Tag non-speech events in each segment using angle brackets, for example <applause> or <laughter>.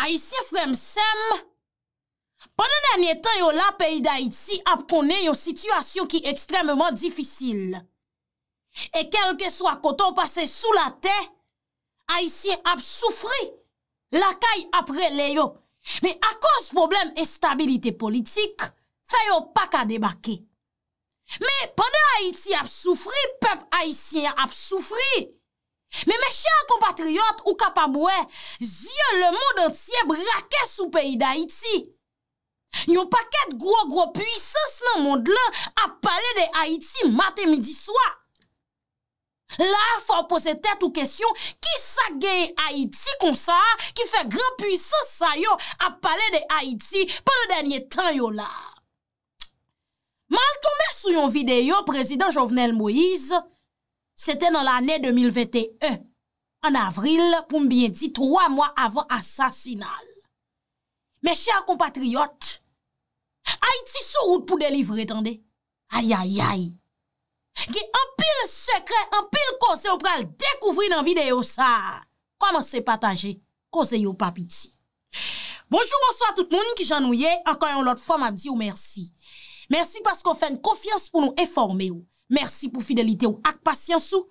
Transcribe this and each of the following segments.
Haitien fremsem, pandan danye tan yo la peyi da Haiti ap konen yo sityasyon ki ekstremman difisil. E kelke swa koto pase sou la te, Haitien ap soufri la kay ap releyo. Me akos problem estabilite politik, fay yo pak a debake. Me pandan Haiti ap soufri, pep Haitien ap soufri, Mè mè chè a kompatriot ou kapabouè, zye le moun dantye brakè sou peyi d'Haïti. Yon pakèt gwo gwo pwisans nan moun dlan ap pale de Haïti matè midi swa. La fò an pose tèt ou kesyon ki sa geye Haïti kon sa a ki fè gwo pwisans sa yo ap pale de Haïti pa le dènyè tan yo la. Mal to mè sou yon videyo, prezident Jovenel Moïse, Sete nan l'anè 2021, an avril pou mbyen di 3 mwa avan asasinal. Mè chè a kompatriot, a iti sou ou pou delivre tan de? Ayayay, ge an pil sekre, an pil kose ou pral dekouvri nan videyo sa. Koman se pataje, kose yo papiti. Bonjou, bonso a tout moun ki jan nou ye, an kanyon lot fòm ap di ou mersi. Mersi pas kon fè n konfians pou nou eforme ou. Mersi pou fidelite ou ak pasyansou.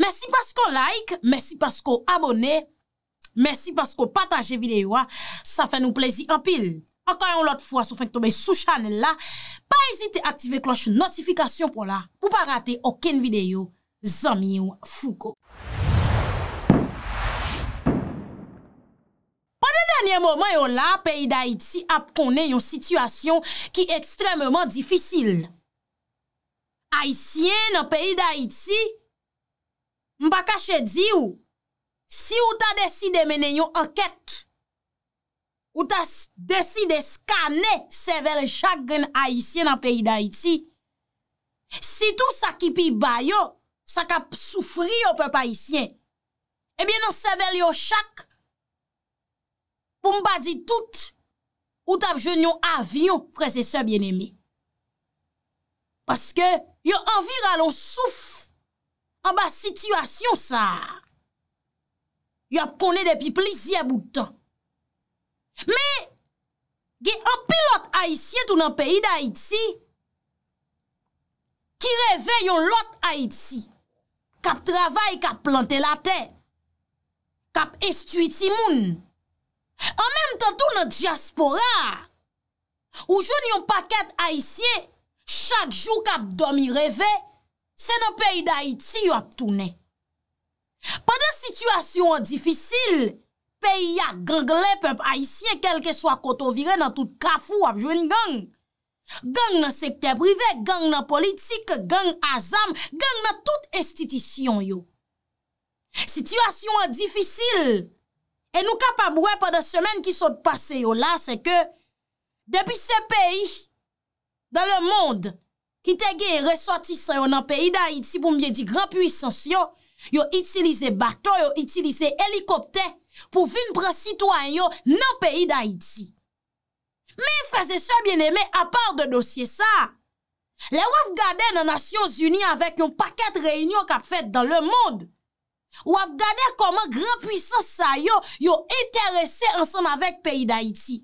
Mersi paskou like, mersi paskou abone, mersi paskou pataje videyo. Sa ah. fè nou plezi anpil. Akan yon lot fwa sou fèk tobe sou chanel la, pa esite aktive kloche notifikasyon pou la. Pou pa rate oken videyo, zami yon fuko. Pwede danyen mwomen yon la, peyi da iti ap konen yon situasyon ki ekstrememan difisil. haisyen nan peyi da iti, mba ka chedzi ou, si ou ta deside menen yon anket, ou ta deside skane, sevel chak gen haisyen nan peyi da iti, si tou sa kipi bayo, sa ka soufri yon pe paisyen, ebyen nan sevel yon chak, pou mba di tout, ou ta vjoun yon avyon, fre se se biene mi. Paske, yo anvi ralon souf an ba situasyon sa. Yo ap konen depi plizye boutan. Me, ge an pi lot ayesye tou nan peyi da Ayesi, ki revey yon lot Ayesi, kap travay, kap plante la ten, kap estuiti moun. An men tan tou nan diaspora, ou joun yon paket ayesye, chak jou kap domi revè, se nan peyi da Haiti yo ap toune. Pada situasyon an difisil, peyi ya gangle pep Haitien, kelke swa koto vire nan tout kafou ap jwen gang. Gang nan sekte privè, gang nan politik, gang azam, gang nan tout estitisyon yo. Situasyon an difisil, e nou kap abouè pa da semen ki sot pase yo la, se ke depi se peyi, Dan le moun, ki te gen yon resoati sa yon nan peyi da Iti pou mwen di gran puissance yon, yon itilize baton, yon itilize helikopte pou vin pran sitwanyon nan peyi da Iti. Men fraze se bien eme a par de dosye sa, le wap gade nan Nasyon Zuni avèk yon paket reynyon kap fèt dan le moun, wap gade koman gran puissance sa yon yon enterese ansan avèk peyi da Iti.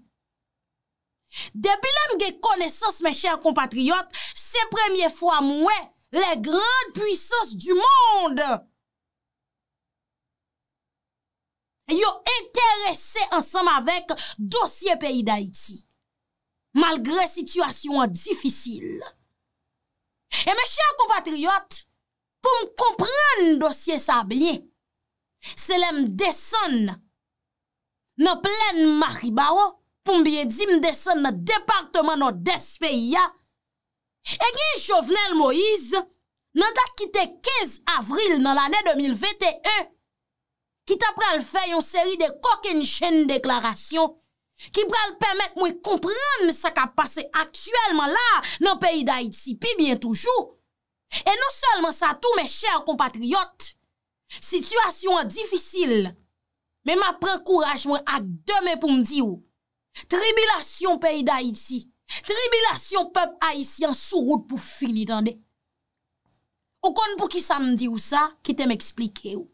Depi lem ge konesans, me chèr kompatriot, se premiè fwa mwen, le grand pwisos du moun de. Yo enterese ansam avèk dosye peyi da iti, malgre situasyon an difisil. E me chèr kompatriot, pou m kompran dosye sa blye, se lem desen nan plèn ma ribawo, pou mbiye di mdesan nan departman nan despe ya. E gen Jovenel Moïse, nan dak kite 15 avril nan l'anè 2021, kita pral fè yon seri de kok en chen deklarasyon, ki pral pèmèt mwen kompran sa ka pase aktuelman la nan peyi d'Aitipi bien toujou. E nou solman sa tou mwen chèr kompatriot, situasyon an difisil, men ma pran kouraj mwen ak deme pou mdi ou. tribilasyon pey da iti, tribilasyon pep a iti an sou roud pou fini, tande. O kon pou ki sa m di ou sa, ki te m eksplike ou.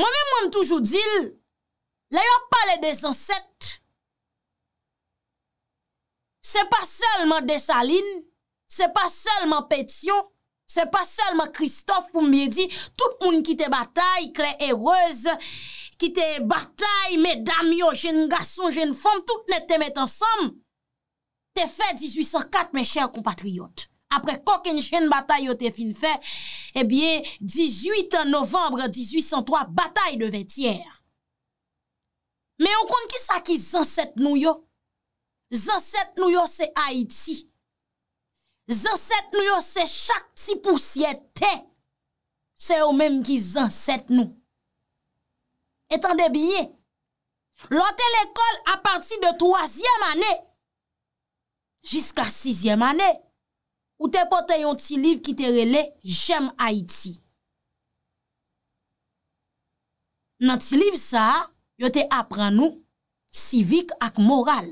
Mwen mwen m toujou dil, la yon pale de zanset. Se pa selman de salin, se pa selman petyon, se pa selman Kristof pou m biye di, tout moun ki te batay, ki te batay kre eroze, Ki te batay, me dam yo, jen garson, jen fom, tout net te met ansam, te fe 1804, me chèr kompatriyot. Apre kok en jen batay yo te fin fe, e bie 18 novembre 1803, batay de 20 yèr. Me yon kon ki sa ki zanset nou yo? Zanset nou yo se Haiti. Zanset nou yo se Chakti Poussietè. Se yo menm ki zanset nou. Etan debye, lote l'ekol apati de 3e ane jiska 6e ane ou te pote yon ti liv ki te rele Jem Haïti. Nan ti liv sa, yo te apren nou, sivik ak moral.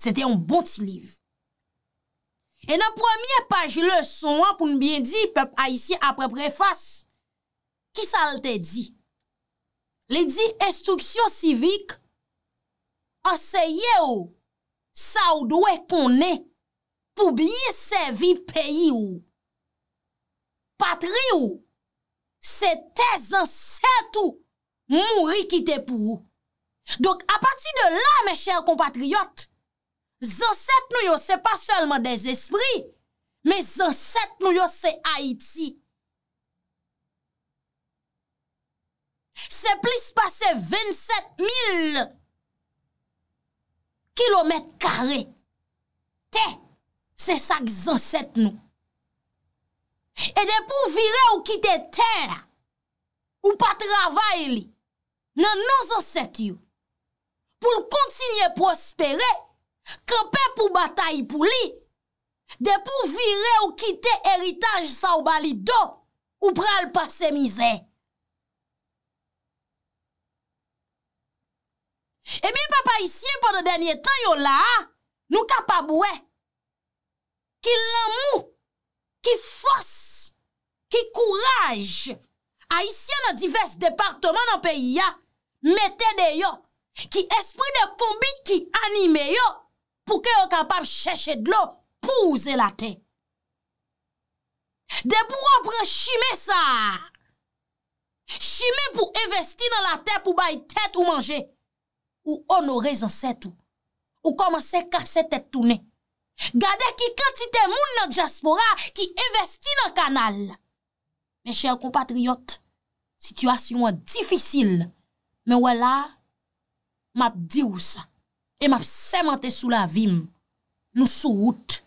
Sete yon bon ti liv. E nan premier page le son an pou nou bien di pep Haïti apre prefas, ki sal te di? Lè di instruksyon sivik, anseye ou sa ou dwe konen pou blye se vi peyi ou. Patri ou, se te zanset ou mouri ki te pou ou. Dok apati de la, me chèl kompatriot, zanset nou yo se pa selman des espri, me zanset nou yo se Haiti. Se plis pase 27.000 kilometre kare te se sak zanset nou. E depou vire ou kite ter ou pa travay li nan nan zanset yon. Pou l kontinye prospere, krepe pou batay pou li, depou vire ou kite eritaj sa ou bali do ou pral pase mizey. E mi papayisyen pote denye tan yo la, nou kapab wè, ki lamou, ki fos, ki kouraj, ayisyen nan divers departman nan peyi ya, metè de yo, ki espri de kombi ki animè yo, pou ke yo kapab chèche dlo pou ouze la te. De pou wapren chime sa, chime pou investi nan la te pou bay tèt ou manje. Ou honorez an set ou. Ou komanse kak se tet toune. Gade ki kati te moun nan diaspora ki investi nan kanal. Men chèr kompatriot, Sityasyon an difisil. Men wè la, map di ou sa. E map semente sou la vim. Nou sou wout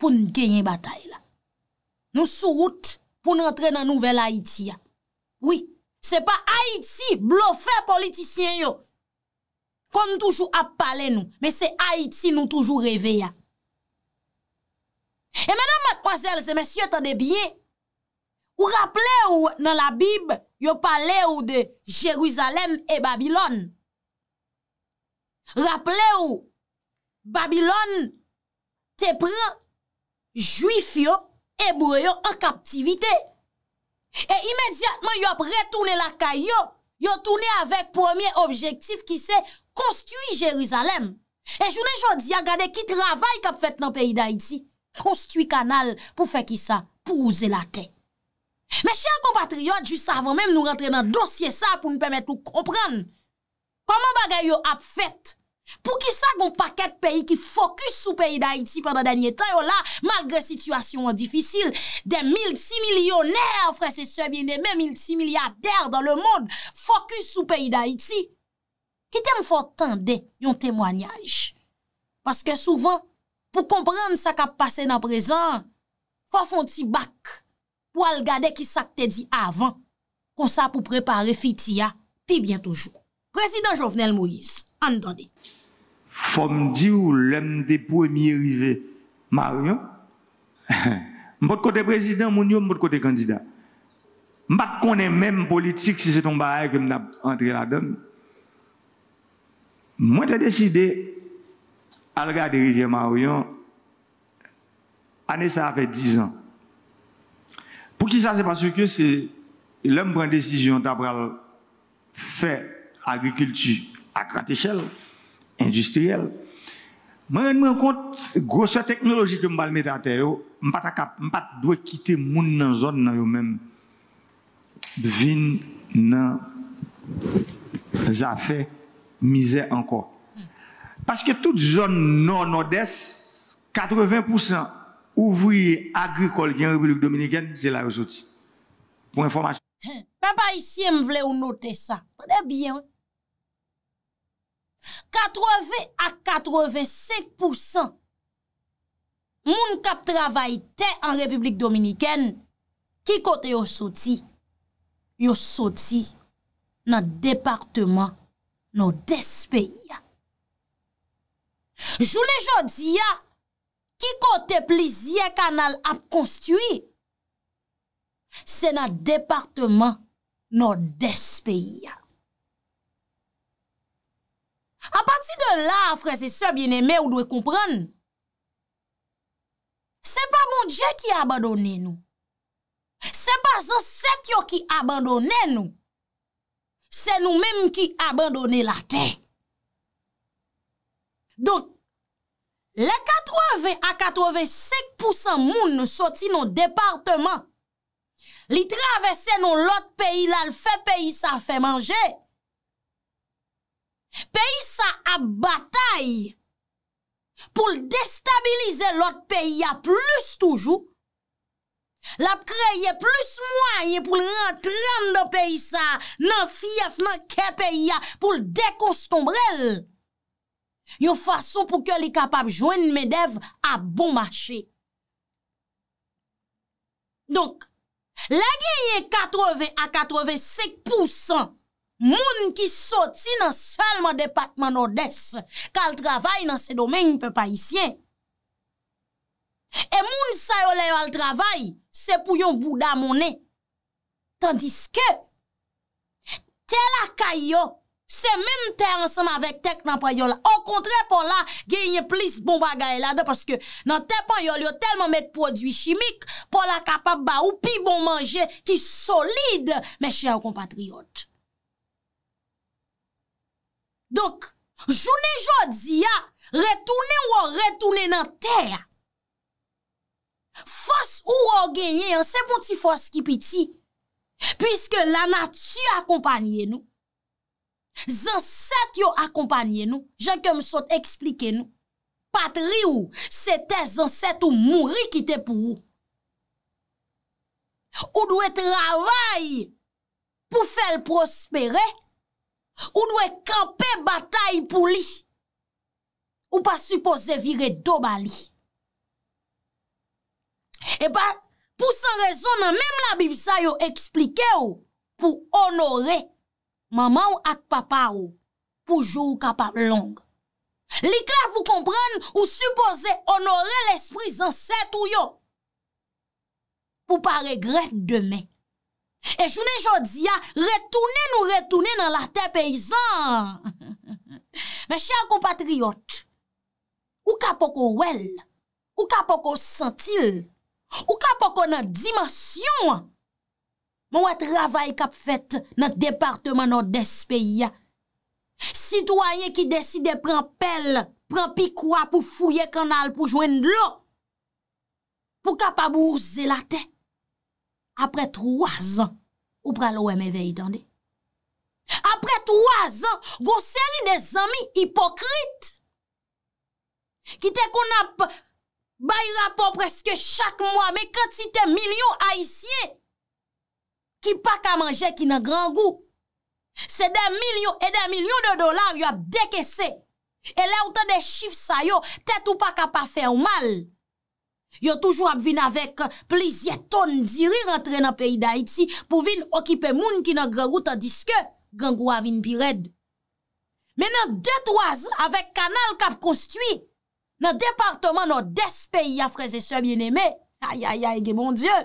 pou nou genyen batay la. Nou sou wout pou nou rentre nan nouvel Haiti ya. Oui, se pa Haiti blofè politisyen yo. kon toujou ap pale nou, men se Haiti nou toujou reveya. E menan matwazel, se men sye tan de bie, ou rappele ou nan la bib, yo pale ou de Jeruzalem e Babylon. Rappele ou, Babylon te pre, juif yo, ebou yo, an kaptivite. E imediatman yo ap retoune la kayo, Yo toune avek pwemye objektif ki se konstui Jerizalem. E jounen jodi a gade ki travay kap fet nan peyi da iti. Konstui kanal pou fe ki sa pou ouze la te. Me chen kompatriot, jous sa avon menm nou rentre nan dosye sa pou nou pemet nou kompran. Koman bagay yo ap fet? Pou ki sa goun paket peyi ki fokus sou peyi da iti Pendan denye tan yo la Malgre situasyon an difisil De milti milyonèr fre se sebyen De me milti milyardèr dan le moun Fokus sou peyi da iti Ki tem fò tan de yon temwanyaj Paske souvan Pou komprende sa ka pase nan prezan Fò fon ti bak Pou al gade ki sa te di avan Kon sa pou prepare fitiya Pi bien toujou Prezident Jovenel Moïse An doni faut me dire l'homme des premiers Marion. <laughs> Mon côté président, mon mon côté candidat. Je ne connais même politique si c'est ton bail que je entré là-dedans. Moi, j'ai décidé, à regarder Marion, année ça fait 10 ans. Pour qui ça, c'est parce que c'est l'homme prend décision d'après faire agriculture à grande échelle. Mwen mwen kont grosè teknolojik yo mbal meta atè yo, mpat a kap, mpat dwe kite moun nan zon nan yo men, vin nan zafè, mizè anko. Paske tout zon non-Odes, 80% ouvriye agrikol gen Republik Dominikèn, zè la resoti. Papa, isi m vle ou note sa, prebyen wè. Katreve a katreve sek pousan, moun kap travay te an Republik Dominiken, ki kote yo soti, yo soti nan departement nou despey ya. Joule jodi ya, ki kote plizye kanal ap konstuy, se nan departement nou despey ya. A pati de la a freze se bieneme ou dwe kompran. Se pa moun dje ki abandone nou. Se pa zan sekyo ki abandone nou. Se nou menm ki abandone la te. Don, le 80 a 85% moun nou soti nou departement. Li travese nou lot peyi la, l fe peyi sa fe manje. Pei sa ap batay pou l destabilize lot pei ya plus toujou. Lap kreye plus mwanyen pou l rentran do pei sa nan fief nan ke pei ya pou l dekostombrel. Yo fason pou ke li kapap jwen mendev ap bon mache. Donk, la genye 80 a 85 pousan. Moun ki soti nan selman depatman odes, ka al travay nan se domen yon pe pa isyen. E moun sa yon la yon al travay, se pou yon bouda mounen. Tandis ke, te la kayo, se mèm te ansama vek tek nan pa yon la. Ou kontre pou la, genye plis bon bagay la de, paske nan te pan yon yo, telman met prodwi chimik, pou la kapab ba ou pi bon manje, ki solide, me chè ou kompatriot. Donk, jounen jodi ya, retounen wou, retounen nan ter. Fos ou wou genyen, sepouti bon fos ki piti, piske lana tsy akompanyen nou, zanset yo akompanyen nou, jen kem sot ekspliken nou, patri ou, sete zanset ou mouri ki te pou ou. Ou dwe travay pou fel prospere, Ou dwe kampe bata yi pou li, ou pa suppose vire doba li. E ba, pou san rezonan, mèm la bibisa yo explike ou, pou onore mama ou ak papa ou, pou jou kapap long. Li kla pou kompren ou suppose onore l'esprit zan set ou yo, pou pa regrete demè. E jounen jodi ya, retounen ou retounen nan la te peyzan. <laughs> Mè chè a kompatriot, ou ka poko wèl, ou ka poko sentil, ou ka poko nan dimansyon, mè wè travay kap fèt nan departman nan despey ya. Sitwayen ki deside pren pel, pren pikwa pou fouye kanal pou jwen lo, pou ka pa bouze la te. apre 3 an ou pralowe me vey itande. Apre 3 an, go seri de zami hipokrite, ki te kon ap bayra po preske chak mwa, me kante si te milyon aisyen, ki pa ka manje ki nan gran gou. Se de milyon e de milyon de dolar yo ap deke se, e le ou te de chif sayo, te tou pa ka pa fe ou mal. Yo toujou ap vin avek plizye ton diri rentre nan peyi da iti pou vin okipe moun ki nan gen gout an diske gen gout avin pi red. Men nan detwaz avek kanal kap konstwi nan departman nan des peyi ya freze semyen eme, ayayayege mon die,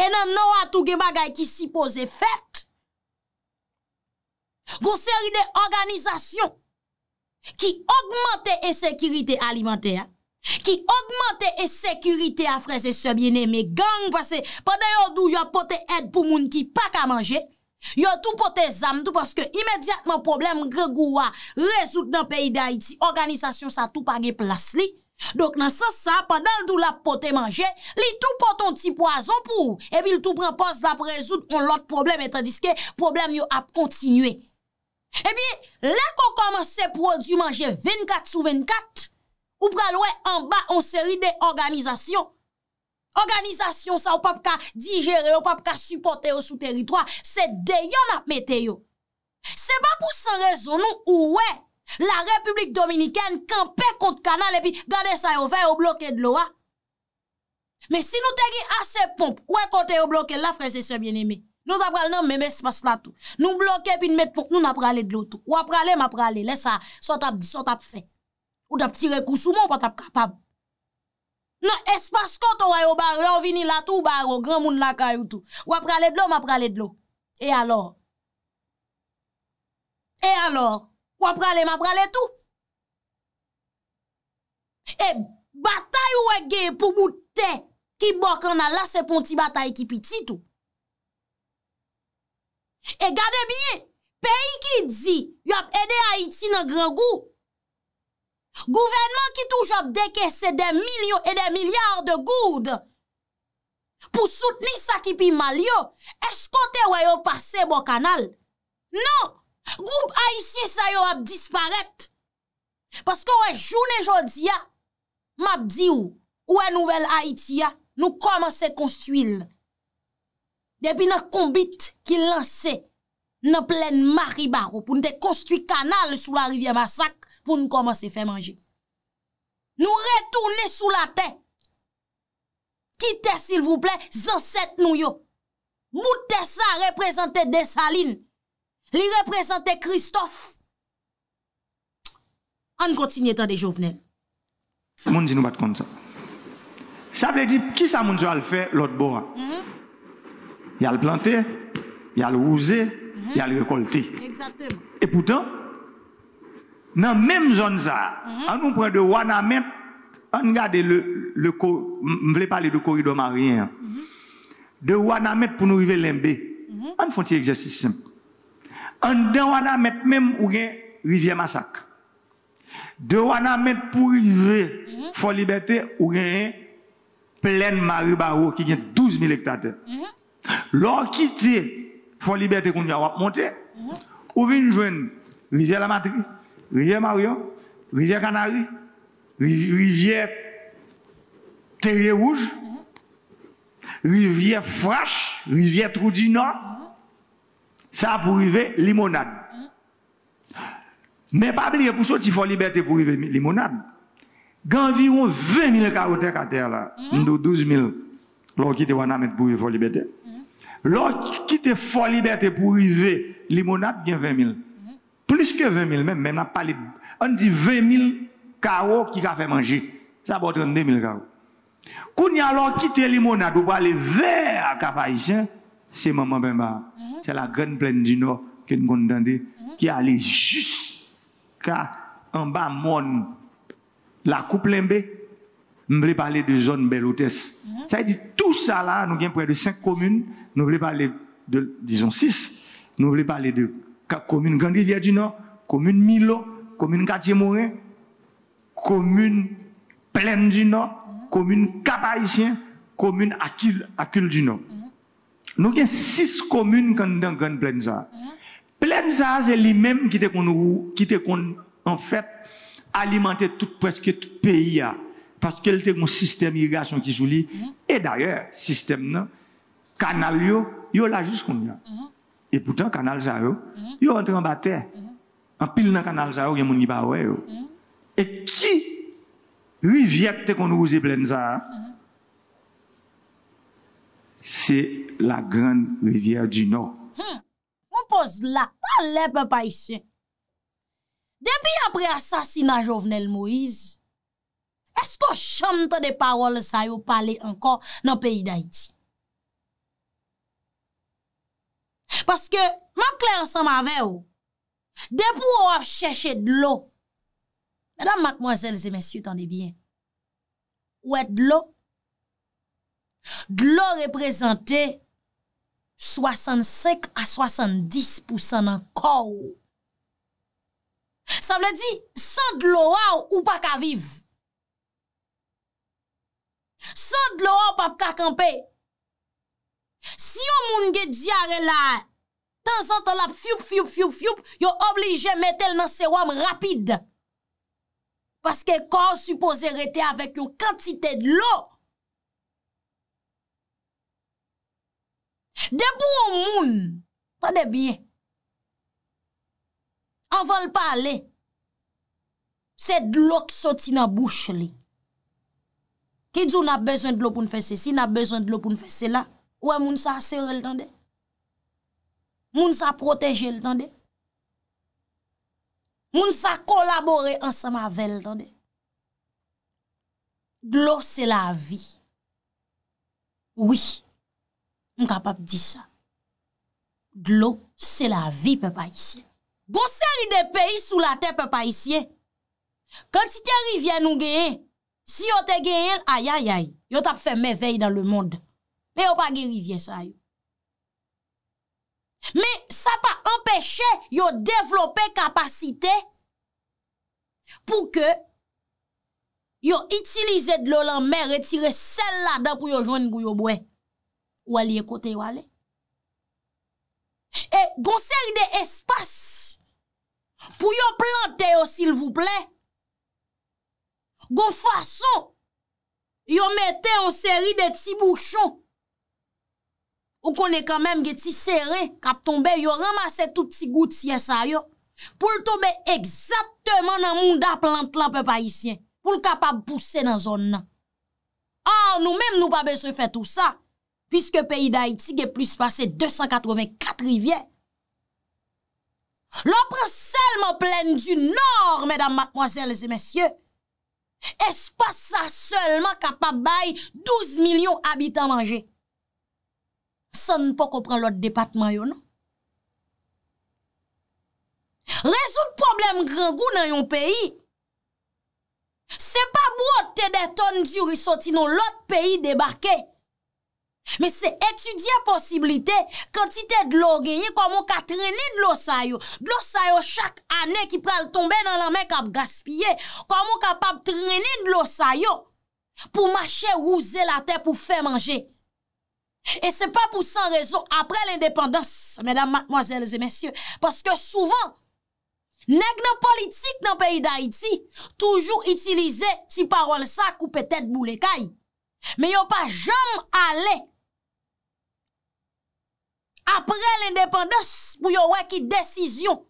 en nan noua touge bagay ki sipo ze fèpt, goun seri de organizasyon ki augmente ensekirite alimentè ya, Ki augmente e sekurite a freze se biene me gang pasè. Padè yon dou yon pote ed pou moun ki pak a manje. Yon tou pote zam tou paske imediatman problem gre gouwa. Rezout nan peyda iti, organizasyon sa tou pa ge plas li. Dok nan sa sa, padè yon dou la pote manje, li tou poton ti poazon pou. Epi l tou pren pos la prezout on lot problem etre diske problem yon ap kontinue. Epi lè kon koman se produ manje 24 sou 24... Ou pral wè, an ba, an seri de organizasyon. Organizasyon sa, ou pap ka digere, ou pap ka supporte yo sou teritwa, se deyon ap mette yo. Se ba pou san rezon nou, ou wè, la Republik Dominikèn kampe kont kanal, epi gade sa yo vè, yo bloke dlo wè. Me si nou tegi ase pomp, wè kote yo bloke, la freze se bien eme. Nou ap pral nan, mè mè, se pas la tou. Nou bloke, epi mè, nou nap pralè dlo tou. Ou ap pralè, map pralè, lè sa, sot ap di, sot ap fè. Ou da ptire kousou moun pa tap kapab. Nan, espaskot ou a yo bar, yo vini la tou bar, ou gran moun la kayo tou. Wap prale dlo, map prale dlo. E alor? E alor? Wap prale, map prale tou? E batay ou e geye pou mouten ki bok an alase pon ti batay ki piti tou. E gade biye, peyi ki dzi, yo ap ede a iti nan gran gou. Gouvenman ki touj ap deke se de milyon e de milyar de goud. Po soutni sa ki pi mal yo, esko te we bon non. yo parse bo kanal? Non, goup Haitien sa yo ap disparep. Paske we jounen jodia, map di ou, ouwe nouvel Haitien, nou koman se konstuil. Depi nan kombit ki lanse nan plen ma riba ou pou nou de konstu kanal sou la rivye masak. pour nous commencer à faire manger. Nous retourner sous la terre. Quittez, s'il vous plaît, ancêtres nous yo. Moute ça représente salines. Li représente Christophe. On continue des Jovenel. Moun dit nous pas comme ça. Ça veut dire qui ça moun le faire l'autre bois. Il mhm. a le planté, il a le rousé, il mhm. a le récolté. Exactement. Et pourtant, dans la même zone ça, mhm. on nous prend de Wanamet, on regarde le, le, je parler de corridor marien. Mhm. De Wanamet pour nous arriver Lembe. Mhm. On fait un exercice simple. En dans Wanamet même, où il rivière massacre. De Wanamet pour arriver Fort Liberté, où il pleine Maribao qui a 12 000 hectares. Lorsqu'on a Fort Liberté, qu'on a monté, on vient joindre rivière la matrice rivière Marion, rivière Canary, rivière Terrier Rouge, mhm. rivière Frache, rivière Trou Nord. Mhm. Ça pour arriver limonade. Mhm. Mais pas oublier pour sortir faut liberté pour arriver limonade. Il y a Environ 20 000 carottes à terre là, nous 12 000. L'on a mettre pour arriver liberté. lorsqu'il quitte Fort Liberté pour arriver limonade, il y a 20 000. Plus que 20 000 même, même pas On dit 20 000 carreaux qui a fait manger. Ça va 2 000 carreaux. Quand y a alors quitté limonade pour aller vers Cap-Haïtien, c'est Maman Bemba. Mhm. C'est la grande plaine du Nord mhm. qui nous allée qui allait jusqu'à en bas mon la coupe Ne Nous voulons parler de zone belle hôtesse. Mhm. Ça veut dire tout ça là, nous avons près de 5 communes. Nous voulons parler de, disons, six. Nous voulons parler de commune Grande Rivière du Nord, commune Milo, commune Quartier Morin, commune Plaine du Nord, commune Cap commune Akil, du Nord. Nous avons six communes dans Grande Plaine ça. Plaine c'est lui-même qui était qui presque en fait alimenter tout presque tout pays hein, parce qu'elle a un système d'irrigation qui joue et d'ailleurs système non canal il yo là jusqu'on hein. y mhm. a. E poutan kanal za yo, yo entran ba te, an pil nan kanal za yo gen mouni ba we yo. E ki rivyak te kon wou ze blen za? Se la gran rivyak di nou. Mou hmm. pos la, wale pe pa isen. Depi apre asasina jovnel Moise, esko chante de pawol sa yo pale ankon nan peyi da iti? Paske, ma kle ansan ma vew, depou ou ap chèche d'lo. Mèdam, matmozèl, zè mèsyou, t'ande bien. Ouè d'lo? D'lo reprezentè 65 à 70% nan kòw. San vle di, san d'lo waw ou pa ka viv. San d'lo waw pa pa ka kampey. Si yo moun ge diare la, tan zantan la, fyoup, fyoup, fyoup, fyoup, yo oblige metel nan serwam rapide. Paske kor suppose rete avèk yo kantite d'lo. Debo yo moun, pa debyen, anvan l'pale, se d'lo k soti nan bouch li. Ki djou na bezon d'lo pou n'fese si, na bezon d'lo pou n'fese la. Ouè e moun sa serè l tande? Moun sa proteje l tande? Moun sa kolabore ansama vel l tande? Glò se la vi. Oui, moun kapap di sa. Glò se la vi pe pa isye. Gò seri de peyi sou la te pe pa isye. Kantite rivye nou genye. Si yo te genye, ayayay, yo tap fe mevey dan le mond. e yo pa gerivye sa yo. Me sa pa empèche yo devlopè kapasite pou ke yo itilize de lò lan mè, retire sel la da pou yo jwen gou yo bwe. Ou alie kote yo alè. E gon seri de espas pou yo plante yo sil vouple, gon fason yo metè an seri de ti bouchon Ou konen kan menm ge ti seren kap tonbe yo ramase touti gout si esayon pou l tobe eksatman nan moun da plant lanpe pa isyen pou l kapab pousse nan zon nan. An nou menm nou pa be se fè tout sa, piske peyi da Haiti ge plus pase 284 rivyen. L apre selman plen du nor, medan matmoazel zi mesye, es pa sa selman kapab bay 12 milyon abitan manje? San nan pa kompren lout depatman yo nou. Rezout problem grangou nan yon peyi. Se pa bou otte de ton diurisoti nan lout peyi debake. Me se etudye posibilite, kantite dlou genye, kwa moun ka treni dlou sayo. Dlou sayo chak ane ki pral tombe nan la men kap gaspye. Kwa moun kap ap treni dlou sayo pou mache ouze la te pou fe manje. E se pa pou san rezon apre l'independans, mesdames, madmoizels et messieurs, paske souvan, neg nan politik nan peyi da iti, toujou itilize ti parol sak ou petet bou le kay, me yon pa jom ale. Apre l'independans, pou yon wè ki desizyon,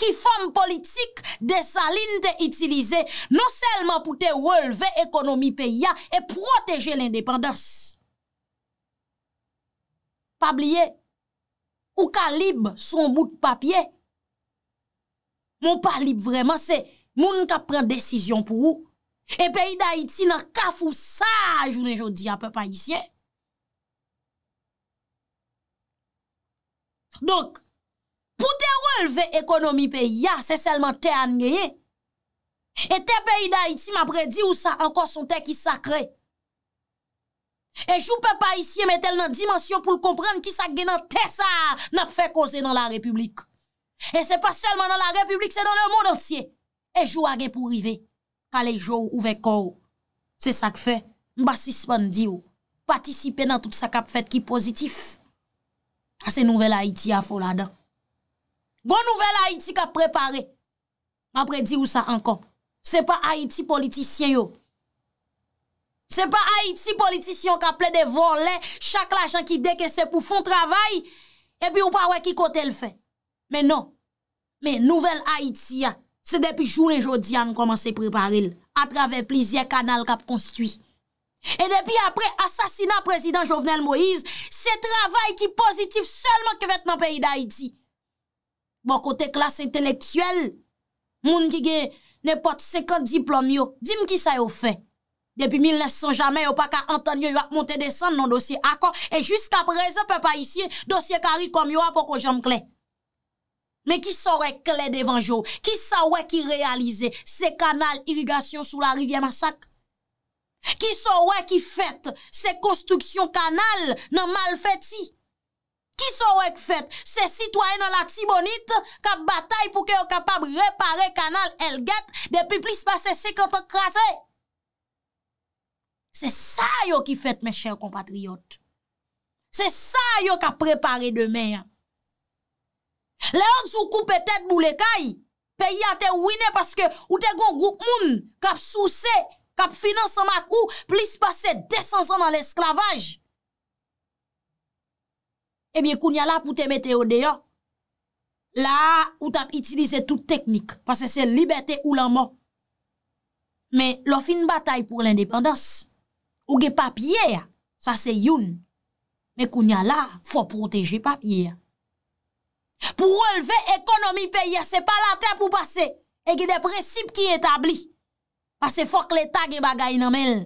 ki fom politik de sa lin non te itilize, nou selman pou te wòlve ekonomi peyi ya e proteje l'independans. Ou ka libe son bout papye Mon pa libe vreman se moun ka pren desisyon pou ou E peyi da iti nan kaf ou sa jounen jodi a pe pa isye Donk pou te releve ekonomi peyi ya se selman te an ngeye E te peyi da iti mapre di ou sa ankon son te ki sakre E jou pe pa isye metel nan dimansyon pou l komprenn ki sak gen nan tesa nap fe kose nan la republik. E se pa selman nan la republik, se nan nan moun ansye. E jou agen pou rive. Kalej jou ouvekou. Se sak fe, mba sispan di ou. Patisipe nan tout sa kap fet ki pozitif. A ah, se nouvel Haiti a fola dan. Gon nouvel Haiti kap prepare. Mba pre di ou sa ankon. Se pa Haiti politisyen yo. Se pa Haiti politisyon ka ple de volen, chak l'ajan ki deke se pou fon travay, epi ou pa wè ki kote l'fè. Men nou, men nouvel Haiti ya, se depi joun en jodi an koman se preparil, atrave plizye kanal kap konstuit. E depi apre asasina prezident Jovenel Moïse, se travay ki pozitif selman ke vet nan peyi da Haiti. Bon kote klas entelektuel, moun ki ge ne pot sekant diplomyon, dim ki sa yo fè. Depi 1900 jame yo pa ka anton yo yo ap monte desan nan dosye akon e jiska preze pe pa isye dosye karikom yo ap poko jom kle. Men ki sorwe kle devan jo? Ki sorwe ki realize se kanal irrigasyon sou la rivye masak? Ki sorwe ki fète se konstruksyon kanal nan mal fète si? Ki sorwe ki fète se sitwane la tibonite ka batay pou ke yo kapab repare kanal elget depi plis pa sese kante krasè? Se sa yo ki fèt mè chèl kompatriyot. Se sa yo ka prepare demè. Le yon sou kou pètèd bou lè kaj. Pè yon te winè paske ou te gon goun moun. Kap sou se, kap finanse ma kou. Plis pa se descansan nan l'esklavaj. Ebyen eh koun ya la pou te mette yo deyo. La ou tap itilize tout teknik. Paske se libetè ou la mò. Men lo fin batay pou l'independansi. Ou ge papye ya, sa se youn. Me koun ya la, fo proteje papye ya. Po releve ekonomi peye, se pa la te pou pase. Ege de precibe ki etabli. Pase fok leta ge bagay nanmel.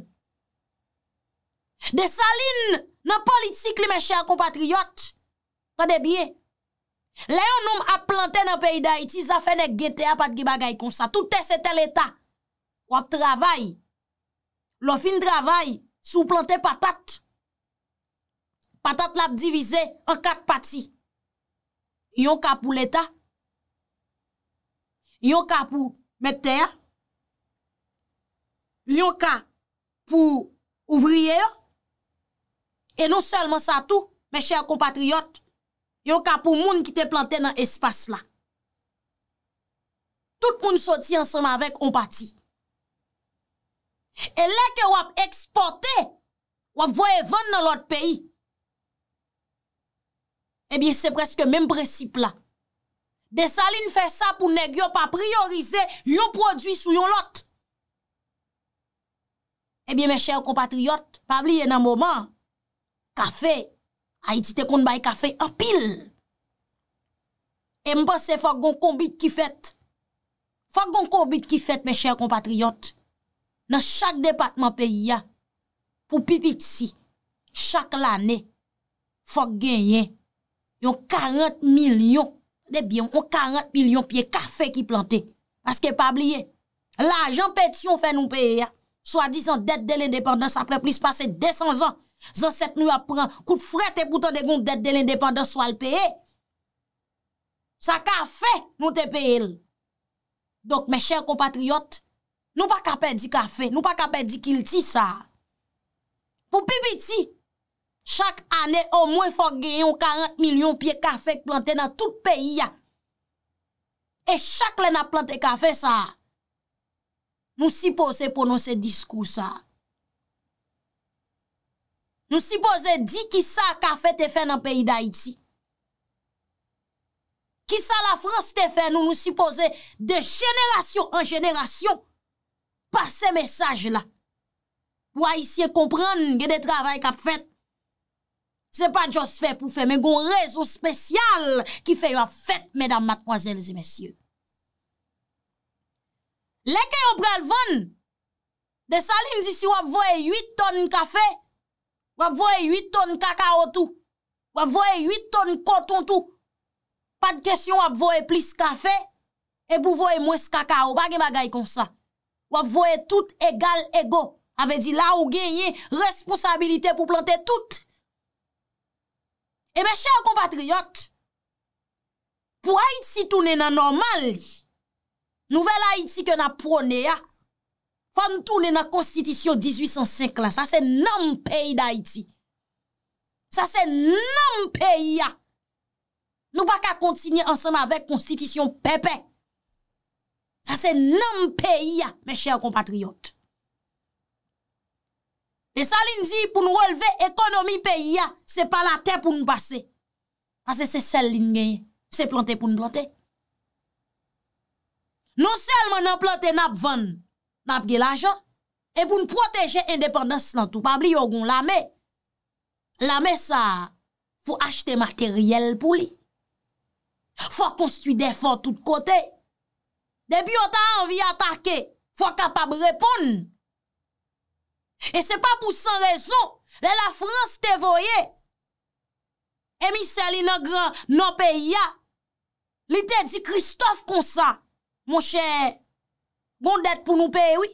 De salin nan politik li men chè a kompatriyot. Sa de bie. Le yon nom ap planten nan peyday, ti zafen ek gete apat ge bagay kon sa. Toutes etel leta. Wap travay. Lofin travay. sou plantè patat. Patat la divize an kat pati. Yon ka pou l'Etat. Yon ka pou metè. Yon ka pou ouvriye. E non selman sa tou, men chèr kompatriot, yon ka pou moun ki te plantè nan espas la. Tout moun soti ansama vek, on pati. E la ke wap eksporte, wap voye ven nan lot peyi. Ebyen, se preske menm presip la. Desaline fe sa pou neg yo pa priorize yon prodwi sou yon lot. Ebyen, me chèr compatriot, pabli enan mouman, kafe, a itite kon baye kafe, apil. E mba se fok gon konbit ki fet. Fok gon konbit ki fet, me chèr compatriot. nan chak depatman peyi ya, pou pipit si, chak l'anè, fòk genyen, yon 40 milyon, debyon eh yon 40 milyon, piye kafe ki plante, aske pabliye, la ajan peti yon fè nou peyi ya, swa disan det de l'independens apre plis pase 200 an, zan set nou apren, kout fred te poutan de goun det de l'independens swal peyi, sa kafe nou te peyi el, dok me chèr kompatriot, Nou pa kapè di kafe, nou pa kapè di kilti sa. Pou pipiti, chak anè o mwen fok genyon 40 milyon piye kafe plantè nan tout peyi ya. E chak lè nan plantè kafe sa. Nou sipose ponon se diskou sa. Nou sipose di ki sa kafe te fè nan peyi da iti. Ki sa la frans te fè nou, nou sipose de jeneration an jeneration. pa se mesaj la, pou a isye kompran gen de travay kap fet. Se pa Josfe pou fe, men gon rezo spesyal ki fe yo ap fet, medan matkwazelzi mesye. Lè ke yo pral von, de salin zisi wap voe yuit ton kafe, wap voe yuit ton kakao tou, wap voe yuit ton konton tou, pa de kesyon wap voe plis kafe, e bou voe mwes kakao, bagi magay konsa. wap voye tout egal ego, ave di la ou genye responsabilite pou plante tout. Eme, chè ou compatriot, pou Haïti toune nan normal li, nouvel Haïti ke nan prone ya, fan toune nan konstitisyon 1805 la, sa se nan peyi da Haïti, sa se nan peyi ya, nou baka kontinye ansen avèk konstitisyon pepe, Sa se nanm peyi ya, me chèr kompatriyot. E sa lin zi pou nou releve ekonomi peyi ya, se pa la te pou nou pase. Ase se sel lin genye, se plante pou nou plante. Non sel man nan plante nap van, nap gel ajan, e pou nou proteje indepandans nan tou. Pa bli yo goun lame. Lame sa pou achete materyel pou li. Fwa konstuit defon tout kotey. Depi yo ta anvi atake, fwa kapab repon. E se pa pou san rezon, le la Frans te voye. E mi seli nan gran nan peya, li te di Christophe kon sa. Mon chè, bon det pou nou peye, oui.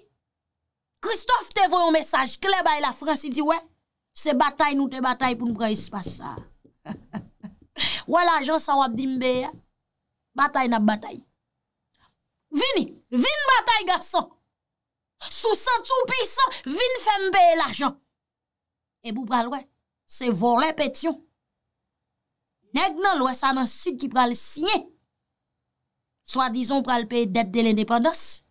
Christophe te voye un mesaj kle baye la Frans, i di we, se batay nou te batay pou nou preis pa sa. Wala, jansan wap di mbe, batay nan batay. Vini, vini batay gason. Sousan tout pisan, vini fèm peye l'ajan. E bou pral wè, se vor lè petyon. Nèk nan lwè sa nan sud ki pral sinye. Soa dizon pral peye det de l'independance.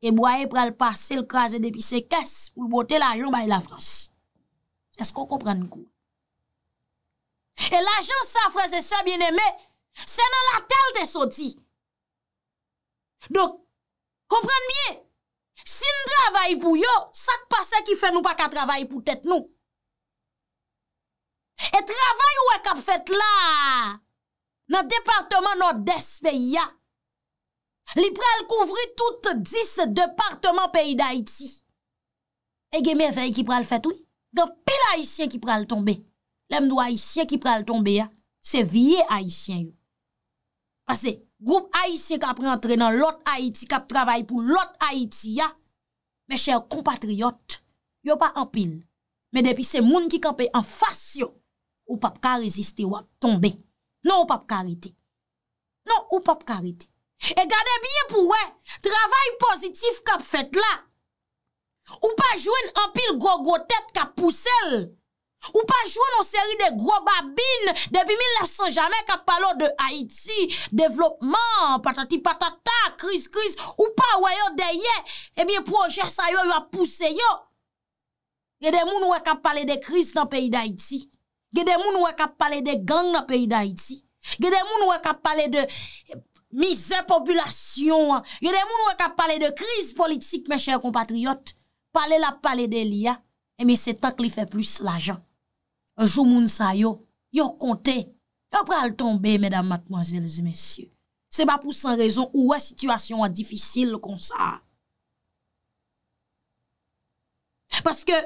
E bou aye pral pase l'kaze depi se kes pou l'bote l'ajan bay la Frans. Esko kompran nkou? E l'ajan sa freze se bienemè, se nan la tel te soti. Dok, komprende mye, si n dravay pou yo, sak pase ki fè nou pa ka travay pou tèt nou. E travay wè e kap fèt la, nan departman nan despe ya. Li pral kouvri tout dis departman peyi da iti. E gemè fè y ki pral fèt ou, dan pil haisyen ki pral tombe. Lem nou haisyen ki pral tombe ya, se vie haisyen yo. Ase, Groupe Haitien kap rentre nan lot Haïti kap travay pou lot Haïti ya. Mè chèr kompatriyot, yo pa anpil. Mè depi se moun ki kap en fasyo, ou pap ka reziste wap tombe. Non ou pap karite. Non ou pap karite. E gade biye pou wè, travay pozitif kap fet la. Ou pa jwen anpil gogo tet kap poussel. Ou pa jwè nou seri de gro babine Depi 1900 jame kapalò de Haiti Devlopman, patati patata, kriz kriz Ou pa wè yo deye E mi pou anjè sa yo yo apouse yo Gè de moun wè kapalè de kriz nan peyi d'Haiti Gè de moun wè kapalè de gang nan peyi d'Haiti Gè de moun wè kapalè de mizè populasyon Gè de moun wè kapalè de kriz politik mè chè kompatriot Palè la palè de li ya E mi se tank li fè plus la jan anjou moun sa yo, yo kontè, yo pral tombe, mèdam matmoazèl, zè mèsyè. Se ba pou san rezon, ou wè situasyon wè difisil kon sa. Paske,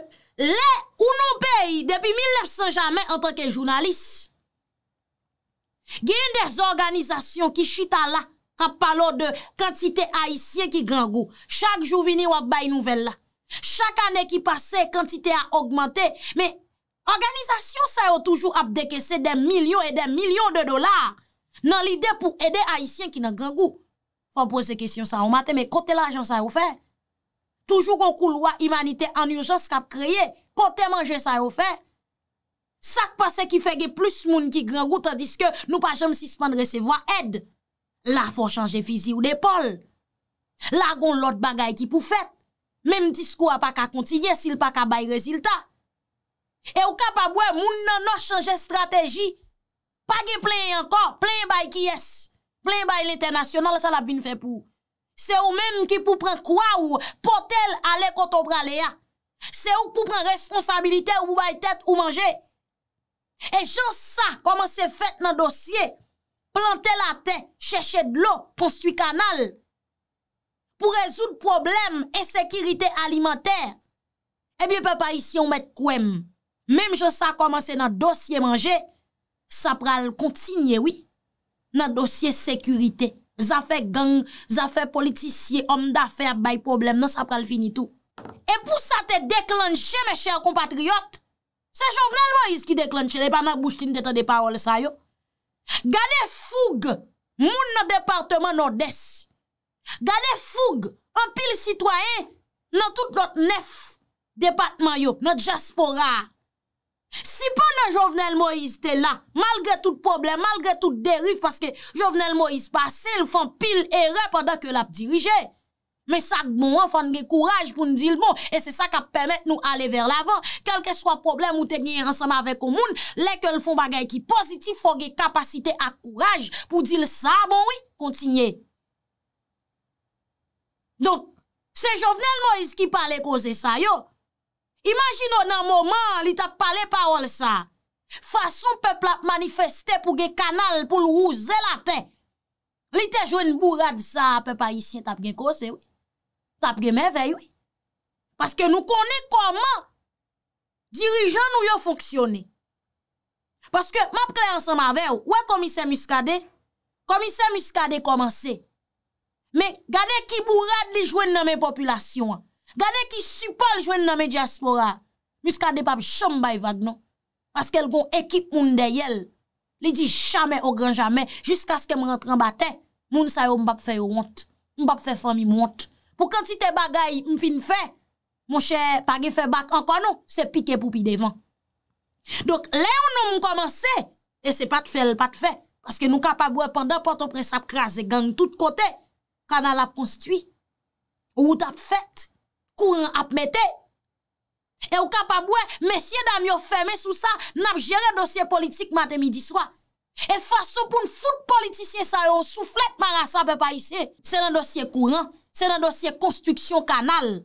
lè, ou nou pey, depi 1900 jamè, an tanke jounalis, gen des organizasyon ki chita la, a palo de kantite haisyen ki grangou. Chak jou vini wè bay nouvel la. Chak anè ki pase, kantite a augmentè, mè Organizasyon sa yo toujou ap deke se den milyon e den milyon de dolar nan lide pou ede a isyen ki nan gengou. Fwa pose kesyon sa yo mate, me kote la ajan sa yo fe. Toujou kon kou lwa imanite an yon jans kap kreye, kote manje sa yo fe. Sak pase ki fege plus moun ki gengou tandis ke nou pa jem sispan resevo a ed. La fwa chanje fizi ou depol. La goun lot bagay ki pou fet. Mem disko a pa ka kontinye sil pa ka bay reziltat. E ou kapabwe, moun nan nan chanje strategi, pa ge plen yon kon, plen bay ki yes. Plen bay l'internasyonal, sa la bin fe pou. Se ou menm ki pou pren kwa ou, potel ale koto prale ya. Se ou pou pren responsabilite ou pou bay tet ou manje. E jan sa, koman se fet nan dosye, plante la ten, cheshe d'lo, konstwi kanal. Pou rezout problem, esekirite alimenter, e bi pe pa isi ou met kouem. Mem je sa komanse nan dosye manje, sa pral kontinye, oui, nan dosye sekurite. Zafè gang, zafè politisye, om da fè, bay problem, nan sa pral fini tou. E pou sa te deklanche, me chèr kompatriot, se jòv nan lwa iz ki deklanche, repa nan boujtine te te depawal sa yo. Gade foug moun nan departman no des. Gade foug an pil sitwayen nan tout not nef departman yo, not jaspora yo. Si pou nou Jovenel Moïse te la, malgre tout problem, malgre tout derif, paske Jovenel Moïse passe, lou fan pil ere, pandan ke l ap dirije. Me sak bon an, fan ge kouraj pou nou dil bon, e se sa ka ppemet nou ale ver lavan. Kelke swa problem ou te gnenye ransama avek o moun, leke l fon bagay ki pozitif, pou ge kapasite ak kouraj pou dil sa, bon oui, kontinye. Donk, se Jovenel Moïse ki pale koze sa yo, Imagino nan moman li tap pale parol sa, fason pepe la manifeste pou ge kanal, pou lou ouze laten. Li te jwen nan bourad sa, pepe ayisyen tap gen kose, oui. Tap gen mevey, oui. Paske nou konen koman dirijan nou yo fonksyone. Paske map kre ansan ma vey, ouè komise muskade, komise muskade koman se. Me gade ki bourad li jwen nan men populasyon an. Gade ki supal jwen nan me diaspora, mous ka de pap chanm bay vag non. Paske el gon ekip moun de yel, li di chame o gran jame, jiska sken m rentran bate, moun sayo m pap fe yon mwant, m pap fe fany mwant. Pou kanti te bagay m fin fe, monshe pagi fe bak an konon, se pike poupi devan. Donk le yon nou m komanse, e se pat fe el pat fe, paske nou ka pa bwe pandan, moun sa prins ap kras e gang tout kote, kanal ap konstwi, ou tap fet, Kouran ap mette. E ou kap ap wè, mesye dam yo fèmè sou sa, nap jere dosye politik matè midi swa. E fwa sou pou n'fout politisyen sa yo, souflet mara sa pe pa isè. Se nan dosye kouran, se nan dosye konstriksyon kanal,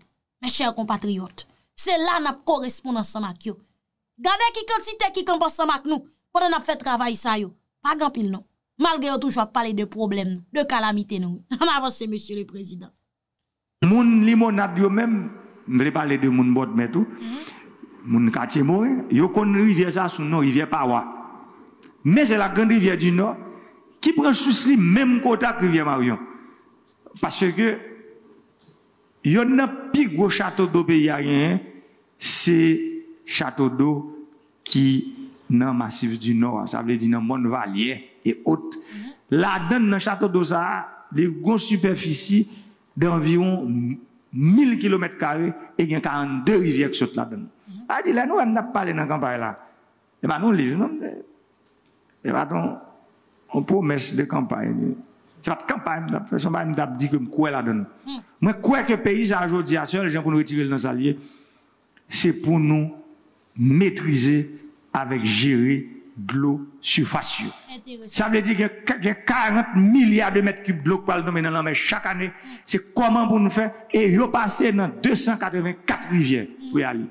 mesye kompatriot, se la nap korespondan sa mak yo. Gade ki kontite ki kompon sa mak nou, pwede nap fè travay sa yo. Pagampil nou, malge yo toujwa pale de problem nou, de kalamite nou, an <laughs> avansè mesye le prezident. Moun li moun ap diyo mèm, mvelè pa le de moun bot mè tou, mhm. moun kate moun, yo kon rivye sa sou non rivye pa wak. Mè se la gen rivye di nou, ki pren sou sli mèm kota kriviye maryon. Paswe ke, yon nan pi gwo chateau do pe yaryen, se chateau do ki nan masif di nou, sa vle di nan moun valye e ot. Mhm. La den nan chateau do sa, le goun superfici. d'environ 1000 km et il y a 42 rivières qui sont là-dedans. Ah, dit là, nous, on n'a pas parlé dans la campagne là. Et eh bien, nous, les gens, eh on promesse de campagne. C'est pas de campagne, c'est pas dit que je crois là-dedans. Hmm. Moi, je que le paysage aujourd'hui, les gens qui nous retirent dans alliés, c'est pour nous maîtriser avec gérer de l'eau Ça veut dire que y 40 milliards de mètres cubes de l'eau le dans la chaque année. C'est comment pour nous faire et passer dans 284 rivières pour mm.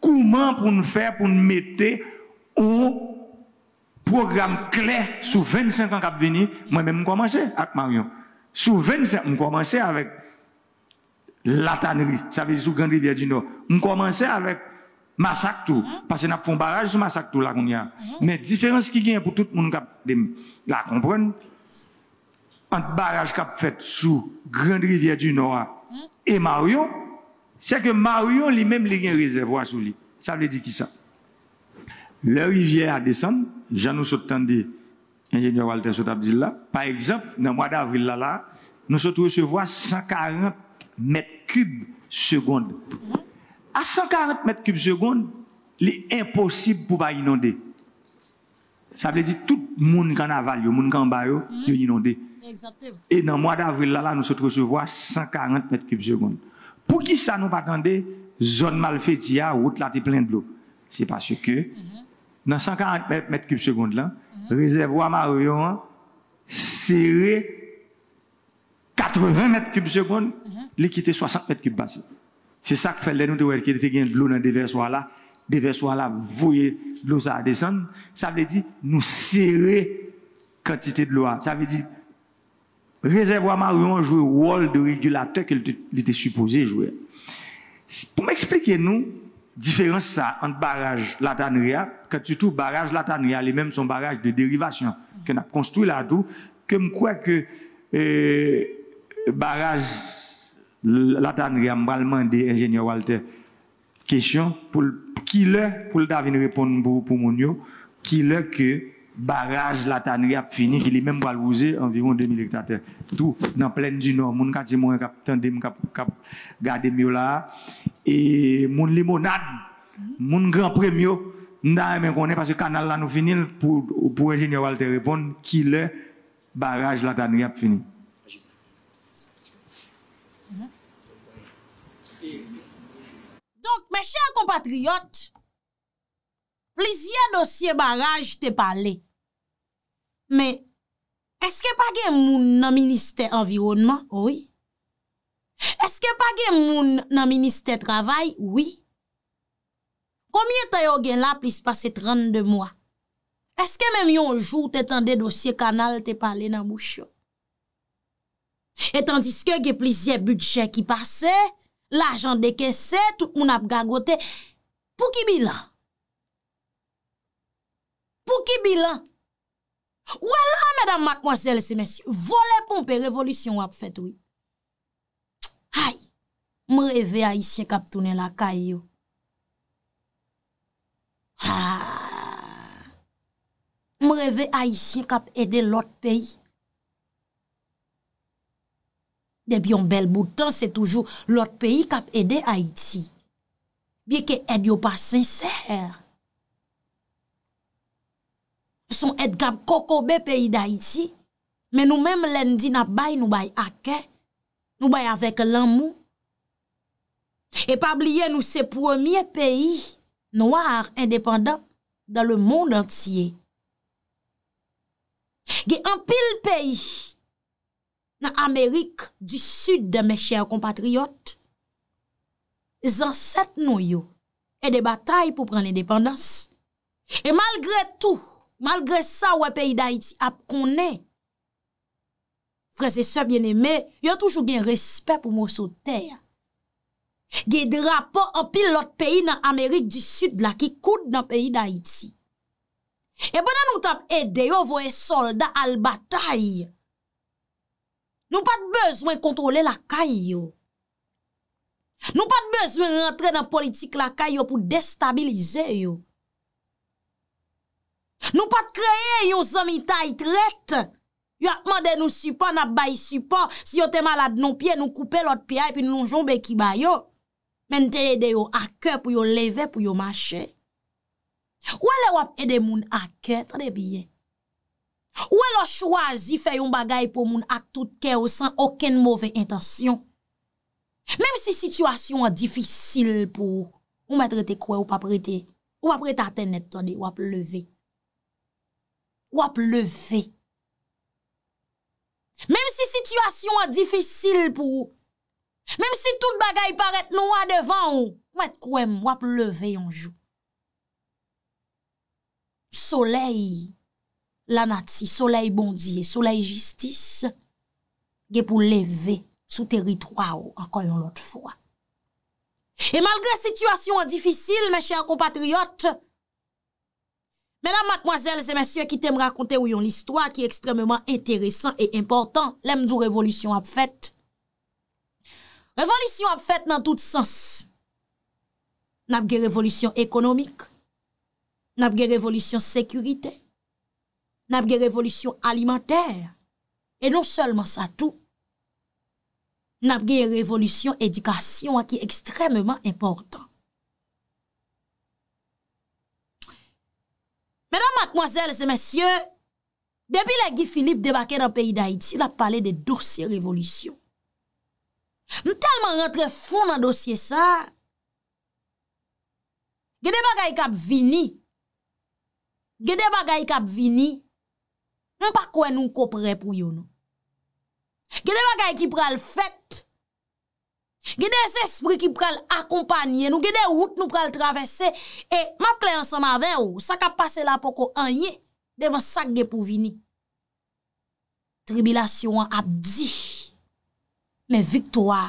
Comment pour nous faire pour nous mettre un programme clair sous 25 ans qui venir Moi-même, je commence avec Marion. 25, je commence avec la tannerie, ça veut dire sous Grande Rivière du Nord. Je commence avec Masak tou, pasen ap fon baraj, sou masak tou la koun ya. Men, diferans ki gen pou tout moun kap dem la kompren, ant baraj kap fet sou grande rivye du Nora, e Marouyon, se ke Marouyon li men li gen rezervo asou li. Sa vle di ki sa? Le rivye a desen, jan nou sot tande, ingenier Walter sot Abdillah, par ekzamp, nan mwa da avril la la, nou sot recevo a 140 met kub sekonde. à 140 mètres cubes seconde, il est impossible pour pas inonder. Ça veut dire tout le monde qui en aval, le monde qui en bas, mhm. il est Exactement. Et dans le mois d'avril, là, là, nous sommes à 140 mètres cubes seconde. Pour qui ça nous attendait, zone malfaite, route là, est pleine de C'est parce que, mhm. dans 140 mètres cubes seconde, là, mhm. réservoir Marion, serré 80 mètres cubes seconde, l'équité 60 mètres cubes basse. C'est ça que fait les nous de qu'il était de l'eau dans le déversoir là. Déversoir là, voyez l'eau ça descendre. Ça veut dire, nous serrer quantité de l'eau. Ça veut dire, réservoir marron joue le rôle de régulateur qu'il était supposé jouer. Pour m'expliquer nous, différence ça entre barrage Latanria, quand tu tout barrage Latanria, les mêmes sont barrages de dérivation qu'on a construit là dedans que je crois que euh, barrage la tannerie m'a demandé ingénieur Walter question pour qui le, pour le David, répondre pour pour mon qui le que barrage tannerie a fini il est même valorisé environ 2000 hectares tout dans plaine du Nord mon quartier moins cap moi cap cap garder mieux là et mon limonade mon grand premier n'aime mais connaît parce que canal là nous fini pour pour ingénieur Walter répondre qui le barrage tannerie a fini Mè chè a kompatriyot, plizye dosye baraj te pale. Mè, eske pa gen moun nan minister environman? Oui. Eske pa gen moun nan minister travay? Oui. Komiye tayo gen la plis pase 32 mwa? Eske mèm yon ljou te tende dosye kanal te pale nan boucho? Etan diske gen plizye budget ki pase, l'ajan deke set ou nap gagote, pou ki bilan? Pou ki bilan? Ouè la, mèdam matmoasele se mèsy, vole pou mpe revolisyon wap fèt wè. Hay, mreve a isye kap toune la kay yo. Ha! Mreve a isye kap ede lot peyi. Debyon bel boutan, se toujou lort peyi kap ede Haiti. Biye ke edyo pa sincer. Son ed gap kokobe peyi da Haiti, men nou menm lendi nap bay nou bay ake, nou bay avek lammou. E pabliye nou se pwemye peyi, nou ar independant, dan le moun entye. Ge an pil peyi, nan Amerik du sud de mè chèr kompatriyot, zan set nou yo, e de batay pou pran l'independans. E malgre tou, malgre sa wè peyi d'Haïti ap konè, fre se sep yon emè, yon toujou gen respè pou mò sou tè ya. Gè dra pa opil lot peyi nan Amerik du sud la ki koud nan peyi d'Haïti. E banan nou tap ede, yon vò e solda al batay ya. Nou pa te bezwen kontrole lakay yo. Nou pa te bezwen rentre nan politik lakay yo pou destabilize yo. Nou pa te kreye yo zomita itret. Yo akman de nou sipon ap bayi sipon. Si yo te malade nou piye nou koupe lot piye api nou lonjon beki bayo. Men te ede yo akke pou yo leve pou yo mache. Ou ale wap ede moun akke, trade biye. Ou wè lò chwazi fè yon bagay pou moun ak tout kè ou san oken mouvè intansyon. Mèm si situasyon an difisil pou ou mètre te kouè ou pa prete, ou pa prete a tenet toni, wap leve. Wap leve. Mèm si situasyon an difisil pou ou, mèm si tout bagay paret nou wè devan ou, wèt kouè mè wap leve yon jou. Soleil. la nati, soleil bondi e soleil jistis, ge pou leve sou teritra ou, akon yon lot fwa. E malgre situasyon an difisil, men chèr kompatriot, menam matmoazel, se men sye ki tem rakonte ou yon listwa, ki ekstrememan enteresan e important, lem djou revolisyon ap fèt. Revolisyon ap fèt nan tout sens. Nap ge revolisyon ekonomik, nap ge revolisyon sekurite, Nap gen revolution alimenter. E non selman sa tou. Nap gen revolution edikasyon akye ekstrememan importan. Medan matmozèl se mèsyè, depi la gi Filip debake nan peyi da iti, la pale de dorsye revolution. Mè talman rentre foun nan dorsye sa. Ge deba ga ikap vini. Ge deba ga ikap vini. mwen pa kwen nou kopre pou yon nou. Gede wakay ki pral fèt, gede zespri ki pral akompanyen nou, gede wout nou pral travesse, e matle ansan ma ven ou, sa ka pase la poko an ye, devan sak gen pou vini. Tribilasyon ap di, men viktoua,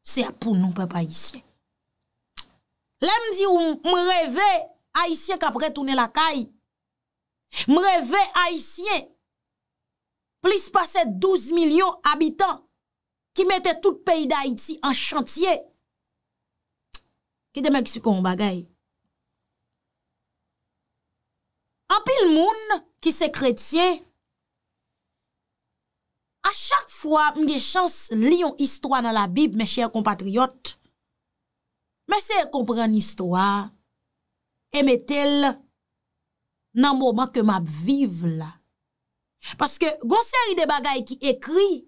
se ap pou nou pe pa isye. Lem di ou mreve, a isye kap re tounen la kaye, Mreve Haitien, plis pase 12 milyon habitan ki mette tout peyi da Haiti an chantye. Kite men kisiko m bagay. An pil moun ki se kretye, a chak fwa m gen chans li yon histwa nan la bib, men chèy kompatriyot, men chèy kompre an histwa, eme tel, nan mouman ke map vive la. Paske gonseri de bagay ki ekri,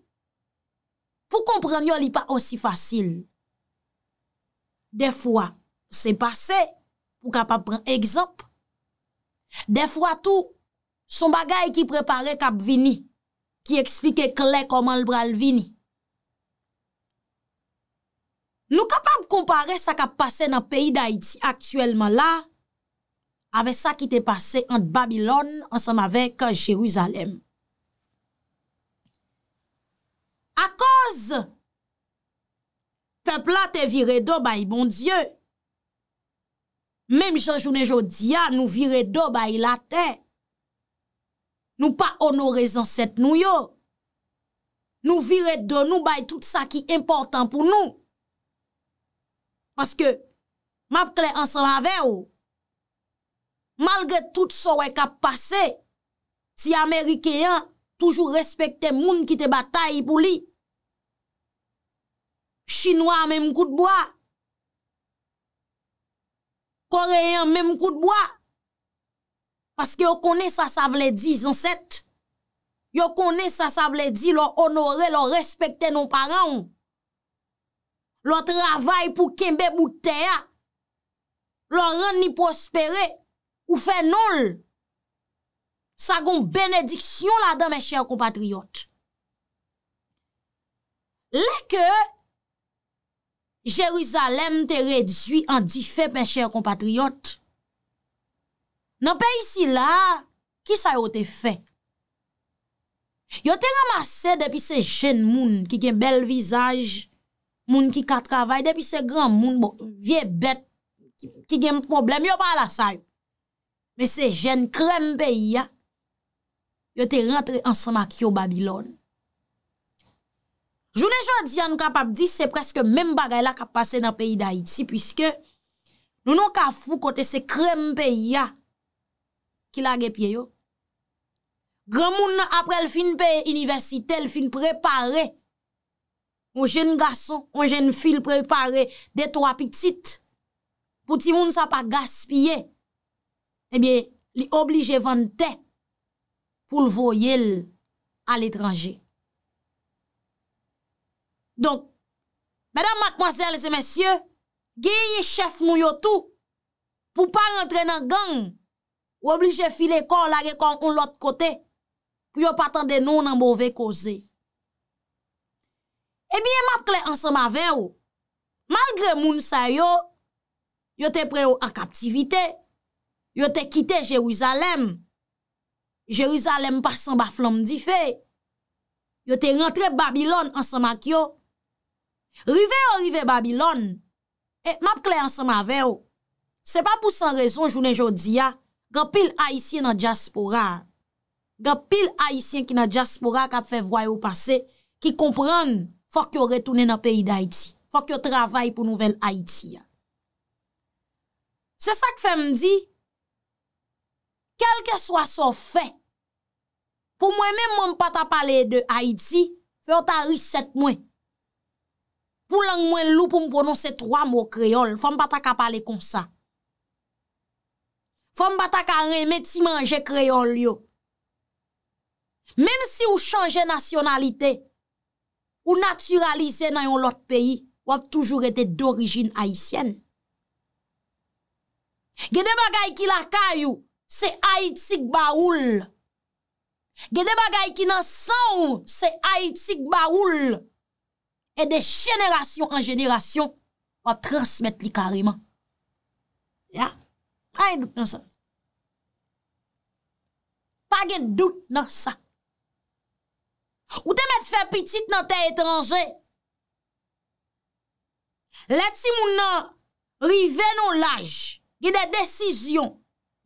pou kompren yon li pa osi fasil. De fwa, se pase, pou kapap pren ekzamp. De fwa tou, son bagay ki prepare kap vini, ki eksplike kle koman l bral vini. Nou kapap kompare sa kap pase nan peyi da iti, aktuelman la, avè sa ki te pase an Babylon, an sa ma vè kaj Jeruzalem. A koz, peplat te vire do bè yi bon Diyo, mèm janjoune jodi ya, nou vire do bè yi la te, nou pa onorezan set nou yo, nou vire do nou bè yi tout sa ki important pou nou, paske map kre an sa ma vè ou, Malgre tout sou ek ap pase, si Amerikeyan toujou respekte moun ki te bataye pou li. Chinwa menm koutboa, Koreyan menm koutboa, paske yo kone sa sa vle di zanset, yo kone sa sa vle di lor honore, lor respekte nou paran, lor travay pou kembe bouteya, lor an ni pospere, Ou fe nol sa goun benediksyon la dan men chèr kompatriyot. Lè ke Jerusalem te redjwi an di fè men chèr kompatriyot, nan pe isi la, ki sa yo te fè? Yo te ramase depi se jen moun ki gen bel vizaj, moun ki katravay, depi se gran moun bon vie bet, ki gen moun problem, yo pa la sa yo. Men se jen krem pe ya, yo te rentre ansama ki yo Babylon. Jounen jodi an kapap di se preske men bagay la kap pase nan peyi da iti, pwiske nou nou ka fou kote se krem pe ya ki la gepye yo. Gran moun apre el fin peye universite, el fin prepare, moun jen gason, moun jen fil prepare, de to apitit, pouti moun sa pa gaspye yo. e eh bie li oblige vante pou l voyel al etranje. Donk, mèdam matmoazèl lese mèsyè, geye chef mou yo tou pou pa rentre nan gang, ou oblige file kon lage kon kon l ot kote, pou yo patande nou nan mouve koze. E eh bie map klen ansama vè ou, malgre moun sa yo, yo te pre ou an kaptivite, Yo te kite Jeruzalem. Jeruzalem pa san ba flom di fe. Yo te rentre Babylon ansan ma kyo. Rive yo rive Babylon. E map kle ansan ma ve yo. Se pa pou san rezon jounen jodi ya. Ga pil Haitien nan diaspora. Ga pil Haitien ki nan diaspora kap fe vwayo pase. Ki kompran fok yo retoune nan peyi d'Haiti. Fok yo travay pou nouvel Haiti ya. Se sa k fe mdi... Kelke swa son fe, pou mwen men mwen pata pale de Haiti, fèw ta riset mwen. Pou lang mwen loup mwen prononse 3 mwo kreol, fèw mwen pata ka pale konsa. Fèw mwen pata ka reme ti manje kreol yo. Men si ou chanje nasyonalite, ou natyralize nan yon lot peyi, wap toujou rete d'orijin Haitien. Gede bagay ki laka yo, Se haitik ba oul. Gede bagay ki nan san ou se haitik ba oul. E de jenerasyon an jenerasyon pa transmit li kareman. Ya, pa gen dout nan sa. Pa gen dout nan sa. Ou te met fe pitit nan te etranje. La ti moun nan rive nan laj gede desisyon.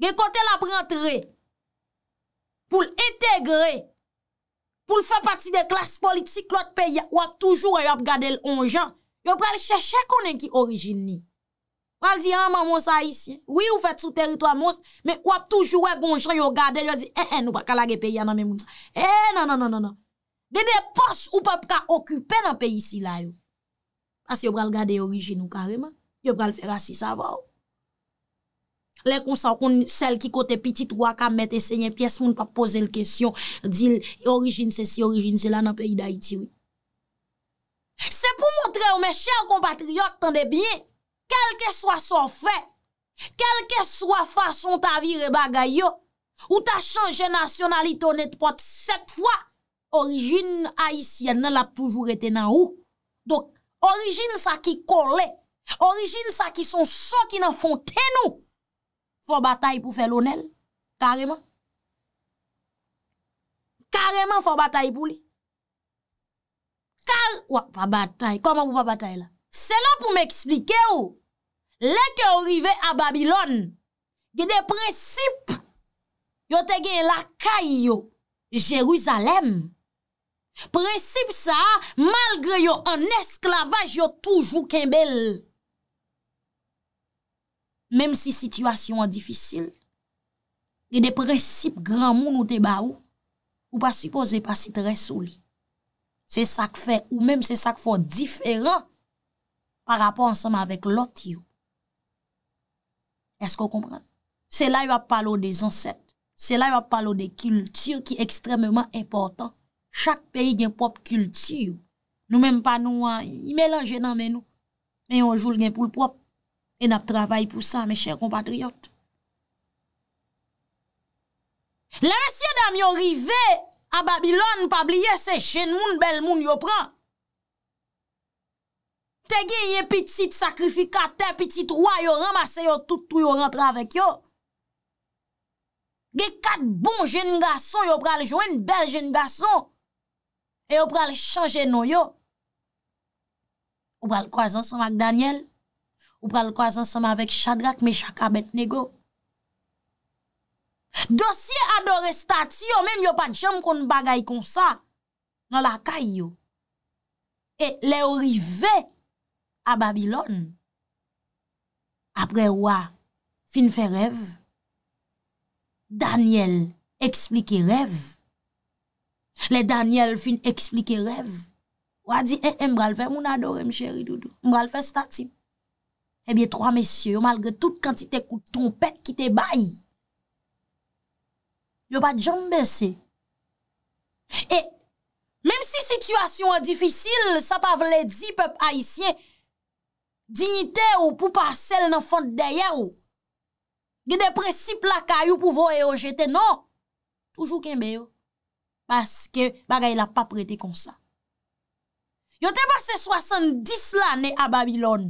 Ge kote la prentre, pou l'integre, pou l'fe pati de klas politik l'ot peye, wap toujou wap gade l'onjan. Yo pral chè chè konen ki orijini. Pral zi anman ah, monsa isi, wii ou fèt sou teritwa mons, men wap toujou wap gonjan yo gade, yo zi en eh, en eh, ou pa kalage peye nan men monsa. Eh, e nan nan nan nan nan, dene pos ou pa pka okupè nan peyi si la yo. As yo pral gade orijini ou kareman, yo pral fè rasi sa vò ou. Lè kon sa kon sel ki kote piti 3 kamete se nye pyes moun pa pose l kesyon, dil, orijin se si, orijin se la nan peyi da iti wè. Se pou montre ou mè chè ou kompatriot tande bie, kelke swa son fè, kelke swa fason ta vire bagay yo, ou ta chanje nasyonalite ou net pot, sep fwa, orijin a isye nan la poujou rete nan ou. Dok, orijin sa ki kole, orijin sa ki son so ki nan fonte nou, fò batay pou fè lonel, kareman. Kareman fò batay pou li. Kareman, wè, fò batay, koman pou fò batay la? Se la pou mè eksplike ou, lèkè ou rive a Babylon, genè prinsip, yo te genè lakay yo, Jerusalem. Prinsip sa, malgre yo an esklavaj yo toujou kembèl. Mem si situasyon an difisil, li e de precipe gran moun ou te ba ou, ou pa suppose pa si tre sou li. Se sak fe ou mem se sak fo diferan pa rapor anseman vek lot yo. Esko komprende? Se la yo ap palo de zanset, se la yo ap palo de kiltir ki ekstrememan importan. Chak peyi gen pop kiltir yo. Nou menm pa nou an, yi melanje nan men nou. Men yon joul gen pou l'pop. E nap travay pou sa me chen kompatriyot. Le mesye dam yo rive a Babylon pabliye se jen moun bel moun yo pran. Te ge ye piti sakrifika, te piti rwa yo ramase yo toutou yo rentra avek yo. Ge kat bon jen gason yo pral joen bel jen gason. E yo pral chanje nou yo. Yo pral kwa zan san mak Daniel. Ou pral kwa zan seman vek chadrak me chaka bet nego. Dosye adore stati yo, menm yo padjam kon bagay kon sa, nan la kay yo. E le ou rive a Babylon, apre wwa fin fe rev, Daniel eksplike rev, le Daniel fin eksplike rev, wwa di, e mbral fe moun adorem cheri doudou, mbral fe stati. Ebiye 3 mesye yo malge tout kantite kou trompet ki te bayi. Yo pa djan bense. E, menm si situasyon an difisil, sa pa vle di pep aisyen, dignite ou pou pa sel nan fonte deye ou, ge depresi plaka yo pou vo e o jete, non, toujou kenbe yo, paske bagay la pa prete konsa. Yo te pase 70 lane a Babilon,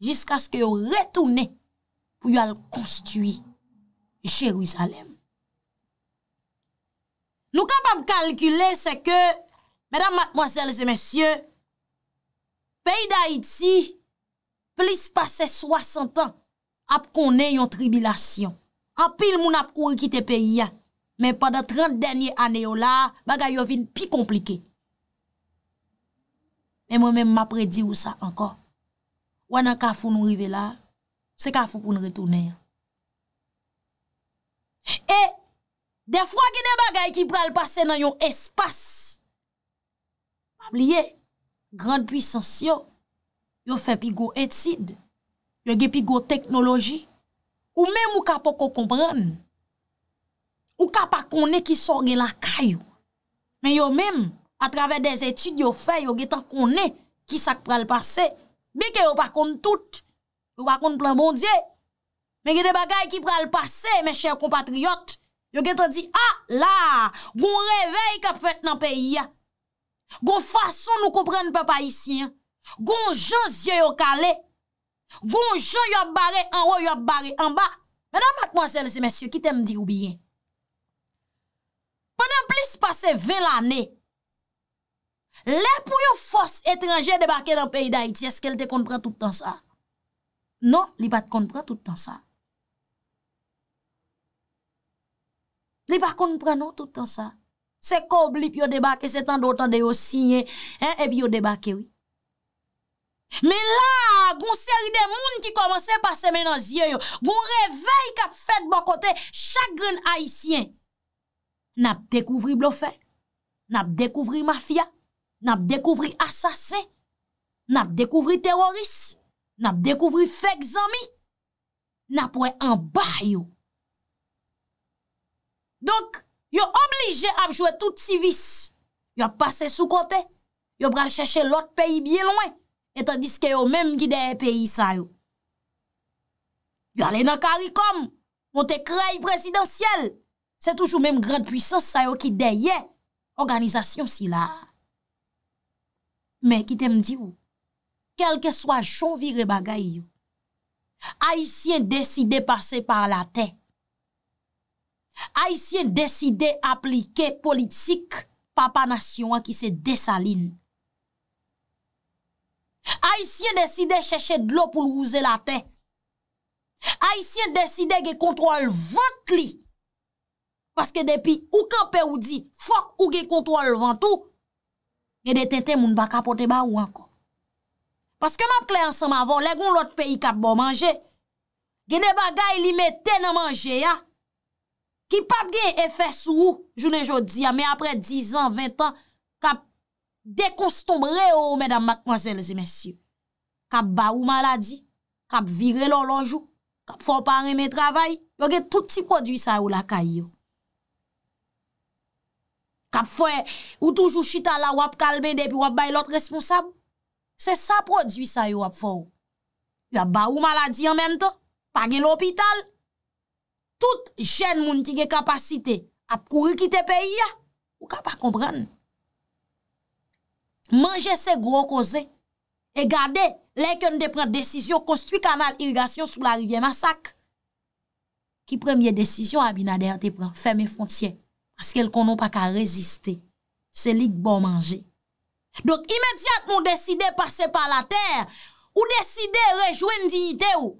Jiska sk yo retounen pou yo al konstuy Jérusalem Nou kap ap kalkule se ke Mèdam matmoasele se mèsyè Peyi da iti Plis pase 60 an Ap konen yon tribilasyon Ap pil moun ap kou yon ki te peyi an Mèm padan 30 denye anè yo la Bagay yo vin pi komplike Mèm mèm m ap redi ou sa ankon wana ka foun nou rive la, se ka foun pou nou retoune ya. E, defwa ki de bagay ki pral pase nan yon espas, mabliye, grande pwisans yo, yo fe pi go etid, yo ge pi go teknoloji, ou men mou ka po ko kompran, ou ka pa konen ki sor gen la kayo, men yo men, a traver des etid yo fe, yo ge tan konen ki sak pral pase, Bi ke yo pa konde tout, yo pa konde plan bon diye. Men gen de bagay ki pral pase, men chèr kompatriyot. Yo gen te di, a ah, la, goun revey kap fèt nan peyi ya. Goun fason nou komprenn pe pa yisi ya. Goun jen zye yo kale. Goun jen yo bare, an wo yo bare, an ba. Men a mat mwen sèle se mèsyo ki te mdi ou biyen. Panan plis pase ve lanè. Le pou yo fos etranje debake dan peyi da iti, eske el te konpren tout an sa? Non, li pa te konpren tout an sa. Li pa konpren nou tout an sa. Se kob li pi yo debake, se tan dotan de yo sinye, e pi yo debake, oui. Me la, goun seri de moun ki komanse pase menan zye yo, goun revey kap fet bon kote chagren haisyen. Nap dekouvri blofè, nap dekouvri mafya, Nap dekouvri asase, nap dekouvri teroris, nap dekouvri fek zami, nap wè an bach yo. Donk, yo oblije ap jwè tout sivis. Yo pase sou kote, yo pral chèche lot peyi biye lwen, etan diske yo mèm ki de e peyi sa yo. Yo ale nan karikom, monte krayi presidansyel, se toujou mèm gred pwisans sa yo ki de ye, organizasyon si la. Men ki te mdi ou, kelke swa chonvire bagay yo, haisyen deside pase par la ten. Haisyen deside aplike politik papanasyon an ki se desaline. Haisyen deside chèche dlo pou l'ouze la ten. Haisyen deside ge kontrol vant li. Paske depi ou kanpe ou di, fok ou ge kontrol vant ou, Gede ten ten moun baka pote ba ou anko. Paske map kli ansan ma von, legon lot peyi kap bo manje. Gede bagay li me ten manje ya. Ki pap gen efes ou, jounen jodi ya, me apre 10 an, 20 an, kap dekons tombre ou, medan makman zelzi men syo. Kap ba ou maladi, kap vire lor lonjou, kap fopan reme travay, yo gen tout ti prodwi sa ou la kay yo. Kap fwe ou toujou chita la wap kalbende epi wap bay lot responsable. Se sa prodwi sa yo wap fwe ou. Yo ap ba ou maladi an men ton. Pag en l'hopital. Tout jen moun ki ge kapasite ap kouri ki te peyi ya. Ou ka pa kompran. Mange se gro koze e gade le kyon de pran desisyon konstwi kanal irigasyon sou la rivye masak. Ki premye desisyon a binade a te pran. Feme foncien. Askel konon pa ka reziste, se lik bon manje. Dok imediat moun deside pase pa la ter, ou deside rejouen diite ou.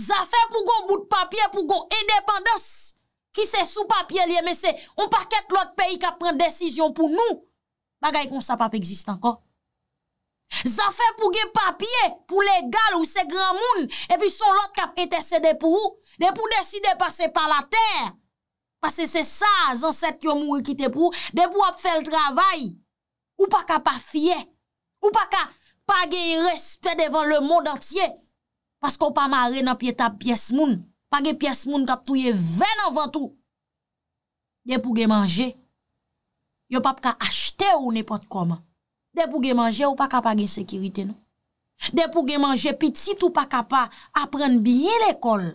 Zafè pou goun bout papye pou goun edependos, ki se sou papye liye, mese, on pa ket lot peyi kap pren desisyon pou nou, bagay kon sa papye egziste anko. Zafè pou gen papye pou legal ou se gran moun, e pi son lot kap etesede pou ou, de pou deside pase pa la ter. Pase se sa zanset yo mou ki te prou, de pou ap fel travay. Ou pa ka pa fye. Ou pa ka pa ge yi respet devan le moun dantye. Pase kon pa mare nan piye tab piyes moun. Pa ge piyes moun kap touye ven an vantou. De pou ge manje. Yo pa pa ka achte ou ne pot koman. De pou ge manje ou pa ka pa ge sekirite nou. De pou ge manje pitit ou pa ka pa apren biye l'ekol.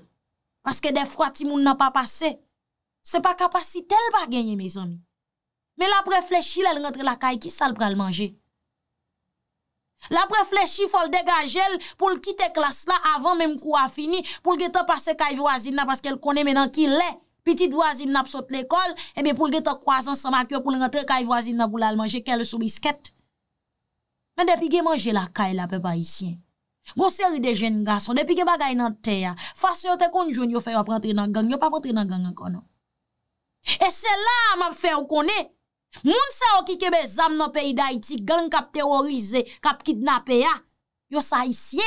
Pase ke de frati moun nan pa pase. se pa kapasite l pa genye me zanmi. Me la preflechi l el rentre la kay ki sal pral manje. La preflechi fol degaje l pou l kite klas la avan menm kou a fini, pou l ge te pase kay vwazin na paske l kone menan ki lè. Petit vwazin na psote l ekol, e mi pou l ge te kwa zan sa ma kyo pou l rentre kay vwazin na pou l al manje ke l sou bisket. Men depi ge manje la kay la pe pa isyen. Gon seri de jen nga son, depi ge bagay nan te ya. Fase yo te konjoun yo feyo ap rentre nan gang, yo pa rentre nan gang an konon. E se la a map fe ou kone, moun sa ou ki kebe zam nan peyi d'Haïti gang kap terorize, kap kidnape ya, yo sa haïsye.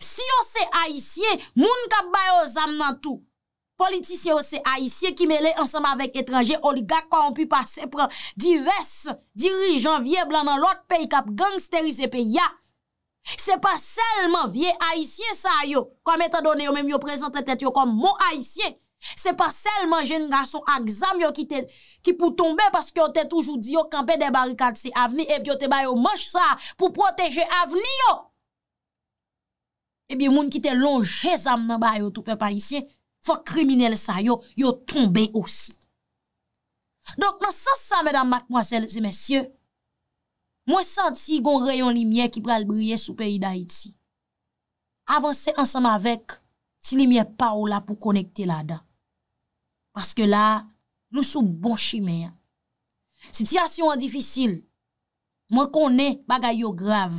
Si yo se haïsye, moun kap bayo zam nan tou, politisye yo se haïsye ki mele ansam avèk etranje oliga kwa an pi pase pre divers dirijan vie blan nan lot peyi kap gangsterize pe ya. Se pa selman vie haïsye sa yo, kwa metadone yo mèm yo prezante tet yo kom mo haïsye. Se pa selman jen nga son aksam yo ki pou tombe paske yo te toujou di yo kampe de barikat se aveni ep yo te bayo manj sa pou proteje aveni yo. Ebi moun ki te lonje zam nan bayo toupe parisyen fwa kriminele sa yo, yo tombe osi. Dok nan sa sa medan matmoazel se mesye, mwen santi yon rayon limye ki pral brye sou peyi da iti. Avansi ansam avek si limye pa ou la pou konekte la da. Paske la, nou sou bon chimè. Sityasyon an difisil. Mwen konen bagay yo grav.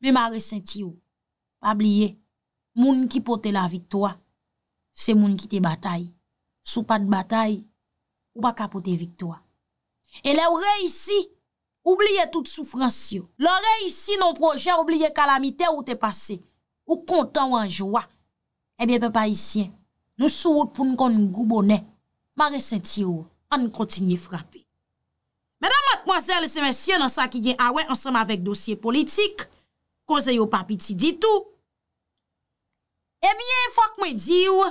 Men ma resenti yo. Pa bliye, moun ki pote la viktwa. Se moun ki te batay. Sou pa te batay, ou pa ka pote viktwa. E le ou reisi, oubliye tout soufrans yo. Le ou reisi, nou pronjen oubliye kalamite eh ou te pase. Ou kontan ou anjwa. Ebyen pe pa isyen. Nou sou vout pou nou kon goubonen. Mare senti ou, an kontinye frape. Mèdam matmoazèl se mèsyen an sa ki gen awen ansem avèk dosye politik, koze yo papiti ditou. Ebyen, fòk mè di ou,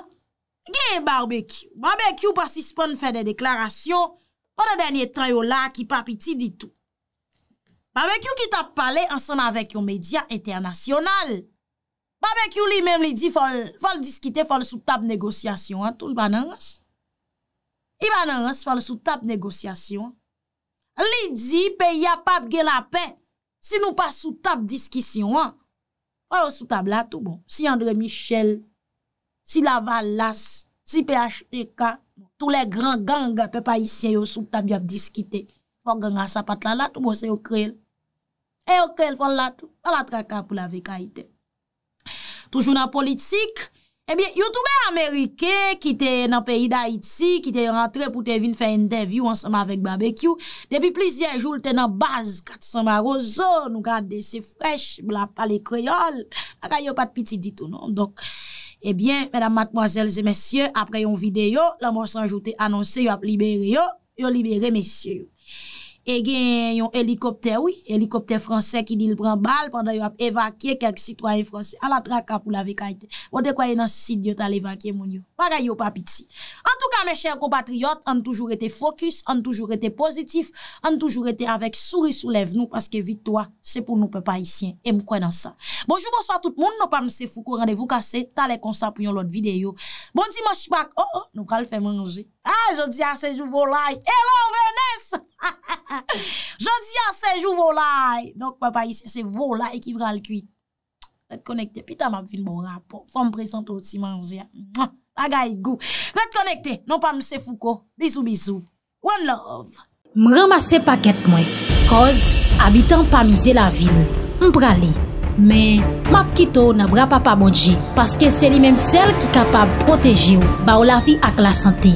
gen barbekyou. Barbekyou pasispan fè de deklarasyon, wè de dènyè tan yo la ki papiti ditou. Barbekyou ki tap pale ansem avèk yo media internasyonal. Barbekyou li mèm li di fol diskite, fol souptap negosyasyon an tou l banans. Soutap negosyasyon Lidzi pe yapap gen apen Sinou pa soutap diskisyon Ou sou tab la tout bon Si Andre Michel Si Laval Las Si PHEK Tou le gran ganga pe pa isye yo sou tab yap diskite Fong ganga sapat la la tout bon se yo krel E yo krel fol la tout Fola traka pou la veka ite Toujou nan politik Toujou nan politik Ebyen, you toube Amerike, ki te nan peyi da Iti, ki te yon rentre pou te vin fe interview ansama vek barbekyou, depi plizien joul te nan baz katsama rozo, nou gade se frech, blap pale kroyol, akay yo pat piti ditou nou. Dok, ebyen, mèdam matmoazèlze, mèsyè, apre yon videyo, la monsanjou te anonsè, yo ap libere yo, yo libere mèsyè yo. E gen yon helikopter, oui, helikopter fransè ki dil pran bal pandan yon ap evakye kelk sitwaye fransè. A la traka pou la vekayte. Wote kwaye nan si diot al evakye moun yon? Waga yon papit si. An tou ka, men chèr compatriot, an toujou rete fokus, an toujou rete pozitif, an toujou rete avek souris ou lev nou paske vitoua, se pou nou pe pa isyen. E mkwen nan sa. Bonjou bonso a tout moun, non pa mse foukou, randevou kase, talè konsa pou yon lot videyo. Bonjou monshipak, oh oh, nou kal fèm anonje. Jodi an sej ou volay Non kwa pa yise se volay ki bral kuit Retkonekte Pita m ap film ou rap Fwa m presante ou si manje Agay gou Retkonekte Non pa m se fuko Bisou bisou One love M ramase paket mwen Koz abitan pa mize la vil M brali Men M ap kito na bra pa pa modje Paske se li menm sel ki kapab proteji ou Ba ou la vi ak la sante